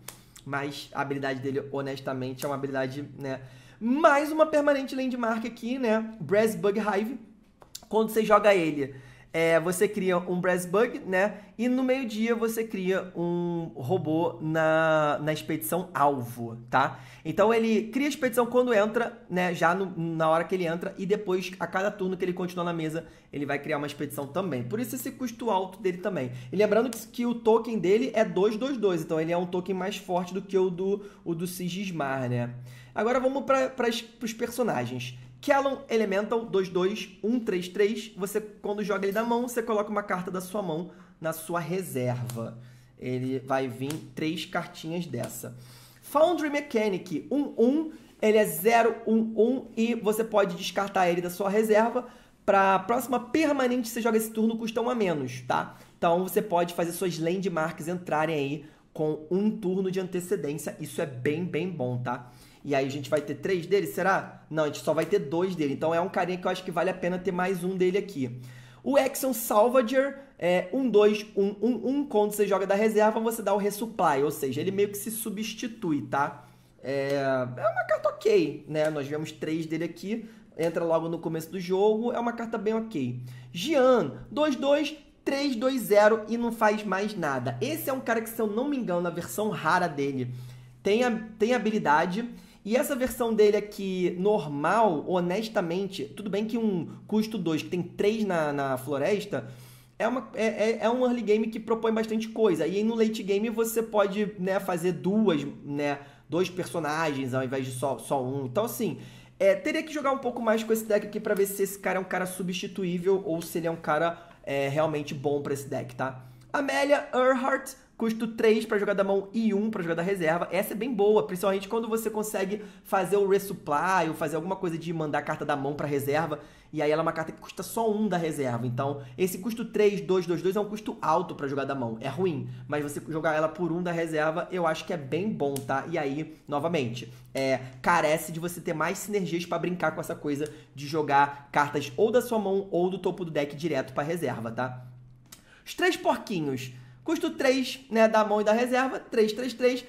Mas a habilidade dele, honestamente, é uma habilidade, né? Mais uma permanente landmark aqui, né? Brass Bug Hive. Quando você joga ele, é, você cria um Brass Bug, né? E no meio-dia você cria um robô na, na expedição alvo, tá? Então ele cria a expedição quando entra, né? Já no, na hora que ele entra, e depois, a cada turno que ele continua na mesa, ele vai criar uma expedição também. Por isso esse custo alto dele também. E lembrando que, que o token dele é 222, então ele é um token mais forte do que o do, o do Sigismar, né? Agora vamos para os personagens. Kellon Elemental 22133, você quando joga ele da mão, você coloca uma carta da sua mão na sua reserva. Ele vai vir três cartinhas dessa. Foundry Mechanic 11, ele é 011 e você pode descartar ele da sua reserva. Para a próxima permanente, você joga esse turno, custa um a menos, tá? Então você pode fazer suas landmarks entrarem aí com um turno de antecedência. Isso é bem, bem bom, tá? E aí a gente vai ter três dele, será? Não, a gente só vai ter dois dele. Então é um carinha que eu acho que vale a pena ter mais um dele aqui. O Exxon Salvager é 1, 2, 1, 1, 1. Quando você joga da reserva, você dá o resupply, ou seja, ele meio que se substitui, tá? É, é uma carta ok, né? Nós vemos três dele aqui, entra logo no começo do jogo, é uma carta bem ok. Gian, 2, 2, 3, 2, 0 e não faz mais nada. Esse é um cara que, se eu não me engano, na versão rara dele, tem, a, tem habilidade e essa versão dele aqui, normal, honestamente, tudo bem que um custo 2, que tem 3 na, na floresta, é, uma, é, é, é um early game que propõe bastante coisa. E aí no late game você pode né, fazer duas, né? Dois personagens ao invés de só, só um. Então, assim, é, teria que jogar um pouco mais com esse deck aqui pra ver se esse cara é um cara substituível ou se ele é um cara é, realmente bom pra esse deck, tá? Amélia Earhart custo 3 para jogar da mão e 1 para jogar da reserva. Essa é bem boa, principalmente quando você consegue fazer o resupply ou fazer alguma coisa de mandar a carta da mão para reserva. E aí ela é uma carta que custa só 1 da reserva. Então, esse custo 3, 2, 2, 2 é um custo alto para jogar da mão. É ruim, mas você jogar ela por 1 da reserva, eu acho que é bem bom, tá? E aí, novamente, é, carece de você ter mais sinergias para brincar com essa coisa de jogar cartas ou da sua mão ou do topo do deck direto para reserva, tá? Os três porquinhos Custo 3 né, da mão e da reserva, 3.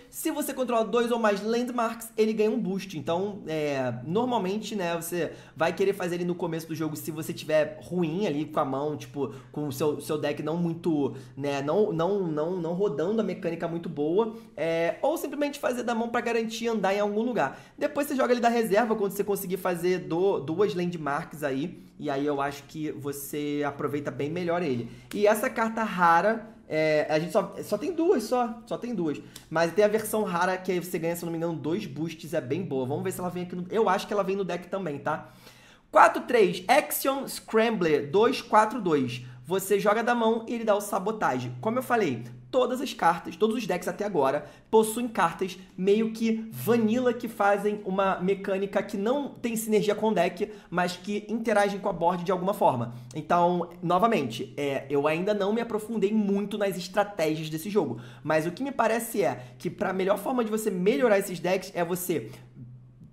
Se você controla dois ou mais landmarks, ele ganha um boost. Então, é, normalmente, né, você vai querer fazer ele no começo do jogo se você tiver ruim ali com a mão, tipo, com o seu, seu deck não muito, né, não, não, não, não rodando a mecânica muito boa. É, ou simplesmente fazer da mão para garantir andar em algum lugar. Depois você joga ele da reserva quando você conseguir fazer do, duas landmarks aí. E aí eu acho que você aproveita bem melhor ele. E essa carta rara é, a gente só, só tem duas só, só tem duas. Mas tem a versão rara que você ganha, se não me engano, dois boosts, é bem boa. Vamos ver se ela vem aqui no... Eu acho que ela vem no deck também, tá? 4-3, Action Scrambler 2-4-2. Você joga da mão e ele dá o sabotagem. Como eu falei, todas as cartas, todos os decks até agora, possuem cartas meio que vanilla que fazem uma mecânica que não tem sinergia com o deck, mas que interagem com a board de alguma forma. Então, novamente, é, eu ainda não me aprofundei muito nas estratégias desse jogo, mas o que me parece é que para a melhor forma de você melhorar esses decks é você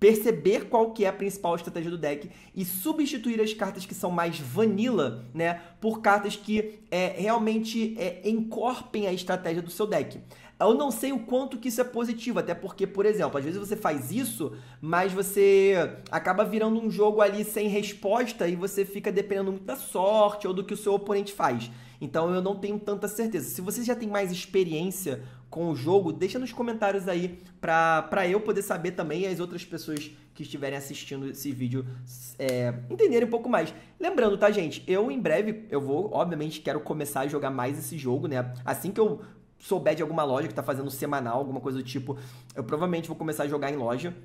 perceber qual que é a principal estratégia do deck e substituir as cartas que são mais vanilla, né, por cartas que é, realmente é, encorpem a estratégia do seu deck. Eu não sei o quanto que isso é positivo, até porque, por exemplo, às vezes você faz isso, mas você acaba virando um jogo ali sem resposta e você fica dependendo muito da sorte ou do que o seu oponente faz. Então eu não tenho tanta certeza. Se você já tem mais experiência com o jogo, deixa nos comentários aí pra eu poder saber também e as outras pessoas que estiverem assistindo esse vídeo é, entenderem um pouco mais. Lembrando, tá, gente? Eu em breve, eu vou, obviamente, quero começar a jogar mais esse jogo, né? Assim que eu souber de alguma loja que tá fazendo semanal, alguma coisa do tipo, eu provavelmente vou começar a jogar em loja.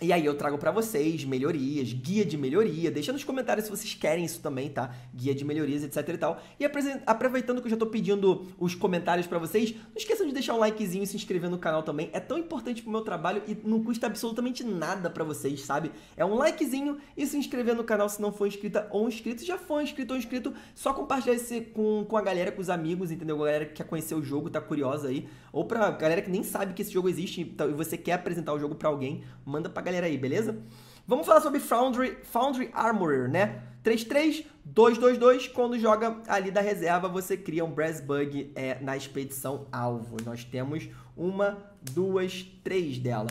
E aí eu trago para vocês melhorias, guia de melhoria, deixa nos comentários se vocês querem isso também, tá? Guia de melhorias, etc e tal. E aproveitando que eu já tô pedindo os comentários para vocês, não esqueçam de deixar um likezinho e se inscrever no canal também. É tão importante pro meu trabalho e não custa absolutamente nada para vocês, sabe? É um likezinho e se inscrever no canal se não for inscrita ou inscrito. já foi inscrito ou inscrito, só compartilhar isso com, com a galera, com os amigos, entendeu? A galera que quer conhecer o jogo, tá curiosa aí. Ou pra galera que nem sabe que esse jogo existe então, e você quer apresentar o jogo para alguém, manda pra galera aí, beleza? Vamos falar sobre Foundry, Foundry Armorer, né? 3-3, 2-2-2, quando joga ali da reserva, você cria um Brass Bug é, na expedição alvo. Nós temos uma, duas, três dela.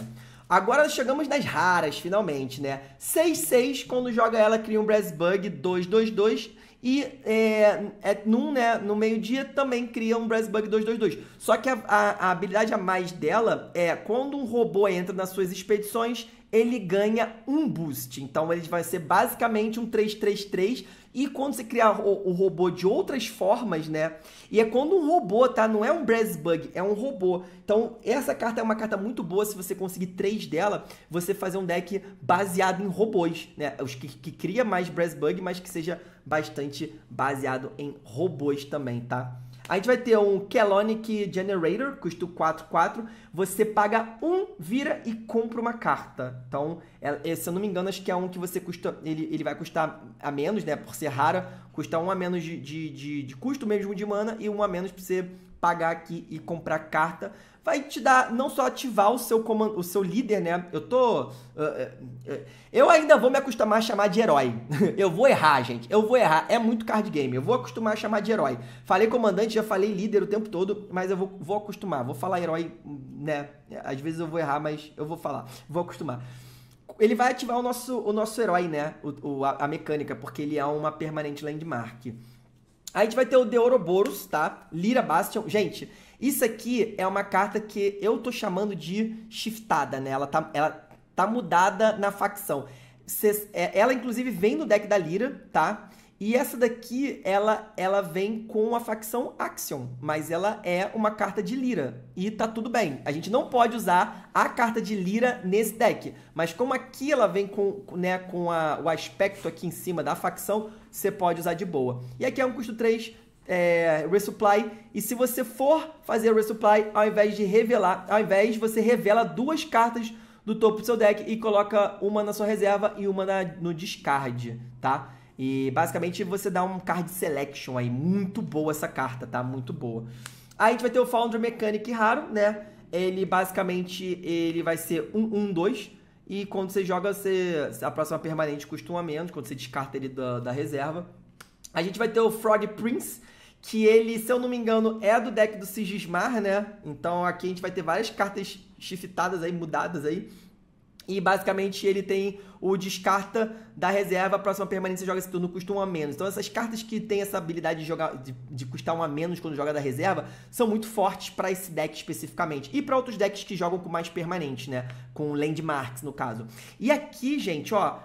Agora chegamos nas raras, finalmente, né? 6-6, quando joga ela, cria um Brass Bug 2-2-2. E é, é, num, né, no meio-dia também cria um Brass Bug 222. Só que a, a, a habilidade a mais dela é quando um robô entra nas suas expedições, ele ganha um boost. Então ele vai ser basicamente um 333. E quando você criar o, o robô de outras formas, né? E é quando um robô, tá? Não é um Brass Bug, é um robô. Então essa carta é uma carta muito boa. Se você conseguir três dela, você fazer um deck baseado em robôs, né? Os que, que cria mais Brass Bug, mas que seja bastante baseado em robôs também, tá? A gente vai ter um Kelonic Generator, custo 44 Você paga um, vira e compra uma carta. Então, é, é, se eu não me engano, acho que é um que você custa. Ele, ele vai custar a menos, né? Por ser rara, custa um a menos de, de, de, de custo mesmo de mana e um a menos pra você pagar aqui e comprar carta vai te dar não só ativar o seu comando, o seu líder, né? Eu tô eu ainda vou me acostumar a chamar de herói. eu vou errar, gente. Eu vou errar. É muito card game. Eu vou acostumar a chamar de herói. Falei comandante, já falei líder o tempo todo, mas eu vou, vou acostumar. Vou falar herói, né? Às vezes eu vou errar, mas eu vou falar. Vou acostumar ele vai ativar o nosso, o nosso herói, né? O, o a, a, mecânica, porque ele é uma permanente landmark. Aí a gente vai ter o The Ouroboros, tá? Lira Bastion. Gente, isso aqui é uma carta que eu tô chamando de shiftada, né? Ela tá, ela tá mudada na facção. Cês, é, ela, inclusive, vem no deck da Lira, tá? E essa daqui, ela, ela vem com a facção Axion, mas ela é uma carta de Lira. E tá tudo bem. A gente não pode usar a carta de Lira nesse deck. Mas como aqui ela vem com, né, com a, o aspecto aqui em cima da facção, você pode usar de boa. E aqui é um custo 3, é, resupply. E se você for fazer resupply, ao invés de revelar, ao invés você revela duas cartas do topo do seu deck e coloca uma na sua reserva e uma na, no discard, tá? E basicamente você dá um card selection aí. Muito boa essa carta, tá? Muito boa. Aí a gente vai ter o Founder Mechanic raro, né? Ele basicamente ele vai ser 1, 1, 2. E quando você joga, você, a próxima permanente custa um a menos, quando você descarta ele da, da reserva. A gente vai ter o Frog Prince, que ele, se eu não me engano, é do deck do Sigismar, né? Então aqui a gente vai ter várias cartas shiftadas aí, mudadas aí. E basicamente ele tem o descarta da reserva, a próxima permanência joga esse turno custa um a menos. Então essas cartas que tem essa habilidade de jogar de, de custar um a menos quando joga da reserva são muito fortes para esse deck especificamente e para outros decks que jogam com mais permanente, né? Com landmarks no caso. E aqui, gente, ó,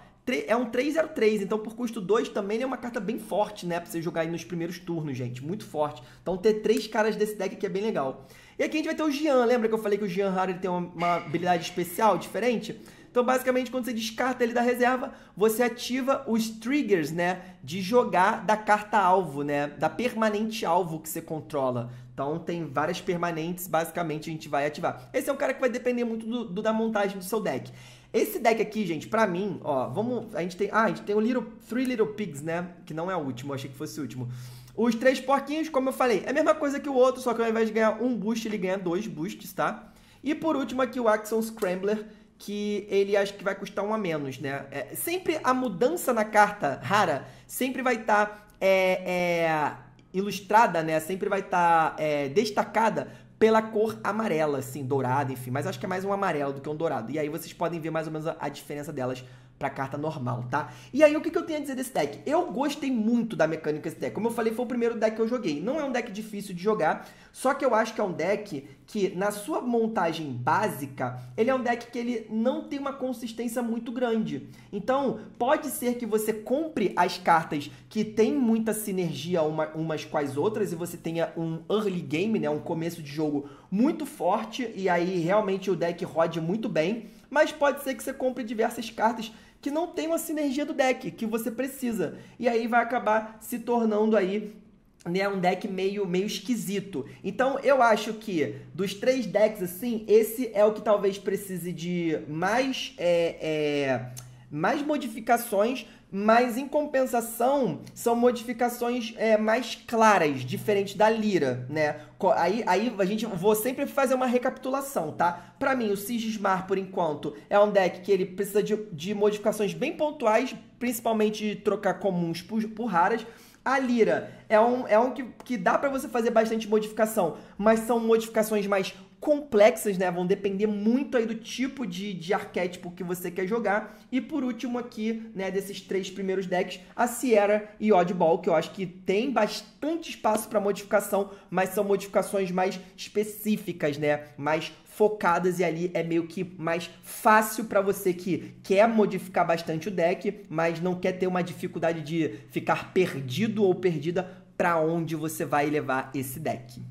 é um 303, então por custo 2 também é uma carta bem forte, né? Pra você jogar aí nos primeiros turnos, gente. Muito forte. Então ter três caras desse deck aqui é bem legal. E aqui a gente vai ter o Gian. Lembra que eu falei que o Gian Raro ele tem uma, uma habilidade especial, diferente? Então, basicamente, quando você descarta ele da reserva, você ativa os triggers, né? De jogar da carta alvo, né? Da permanente alvo que você controla. Então, tem várias permanentes, basicamente, a gente vai ativar. Esse é um cara que vai depender muito do, do da montagem do seu deck. Esse deck aqui, gente, pra mim, ó, vamos. A gente tem. Ah, a gente tem o Little, Three Little Pigs, né? Que não é o último, eu achei que fosse o último. Os três porquinhos, como eu falei, é a mesma coisa que o outro, só que ao invés de ganhar um boost, ele ganha dois boosts, tá? E por último aqui o Axon Scrambler, que ele acho que vai custar um a menos, né? É, sempre a mudança na carta rara sempre vai estar tá, é, é, ilustrada, né? Sempre vai estar tá, é, destacada pela cor amarela, assim, dourada, enfim. Mas acho que é mais um amarelo do que um dourado. E aí vocês podem ver mais ou menos a, a diferença delas para carta normal, tá? E aí, o que, que eu tenho a dizer desse deck? Eu gostei muito da mecânica desse deck. Como eu falei, foi o primeiro deck que eu joguei. Não é um deck difícil de jogar, só que eu acho que é um deck que, na sua montagem básica, ele é um deck que ele não tem uma consistência muito grande. Então, pode ser que você compre as cartas que tem muita sinergia uma, umas com as outras e você tenha um early game, né, um começo de jogo muito forte e aí realmente o deck rode muito bem, mas pode ser que você compre diversas cartas que não tem uma sinergia do deck que você precisa. E aí vai acabar se tornando aí né, um deck meio, meio esquisito. Então eu acho que dos três decks assim, esse é o que talvez precise de mais é, é mais modificações, mas em compensação são modificações é, mais claras, diferente da lira, né? Aí, aí a gente vou sempre fazer uma recapitulação, tá? Para mim, o Sigismar, por enquanto, é um deck que ele precisa de, de modificações bem pontuais, principalmente trocar comuns por, por raras. A Lira é um, é um que, que dá para você fazer bastante modificação, mas são modificações mais complexas, né? Vão depender muito aí do tipo de, de arquétipo que você quer jogar. E por último aqui, né, desses três primeiros decks, a Sierra e Oddball, que eu acho que tem bastante espaço para modificação, mas são modificações mais específicas, né? Mais focadas e ali é meio que mais fácil para você que quer modificar bastante o deck, mas não quer ter uma dificuldade de ficar perdido ou perdida para onde você vai levar esse deck.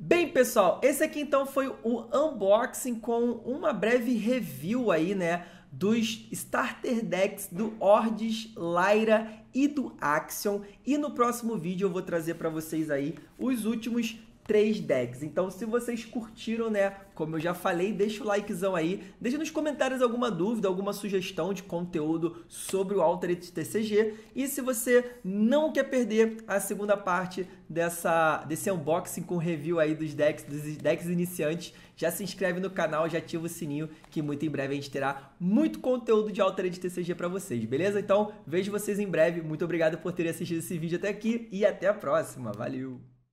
Bem, pessoal, esse aqui então foi o unboxing com uma breve review aí, né, dos starter decks do Ordis, Lyra e do Axion. E no próximo vídeo eu vou trazer para vocês aí os últimos três decks. Então, se vocês curtiram, né, como eu já falei, deixa o likezão aí, deixa nos comentários alguma dúvida, alguma sugestão de conteúdo sobre o Altered TCG. E se você não quer perder a segunda parte dessa desse unboxing com review aí dos decks, dos decks iniciantes, já se inscreve no canal, já ativa o sininho que muito em breve a gente terá muito conteúdo de Altered TCG para vocês, beleza? Então, vejo vocês em breve. Muito obrigado por terem assistido esse vídeo até aqui e até a próxima. Valeu.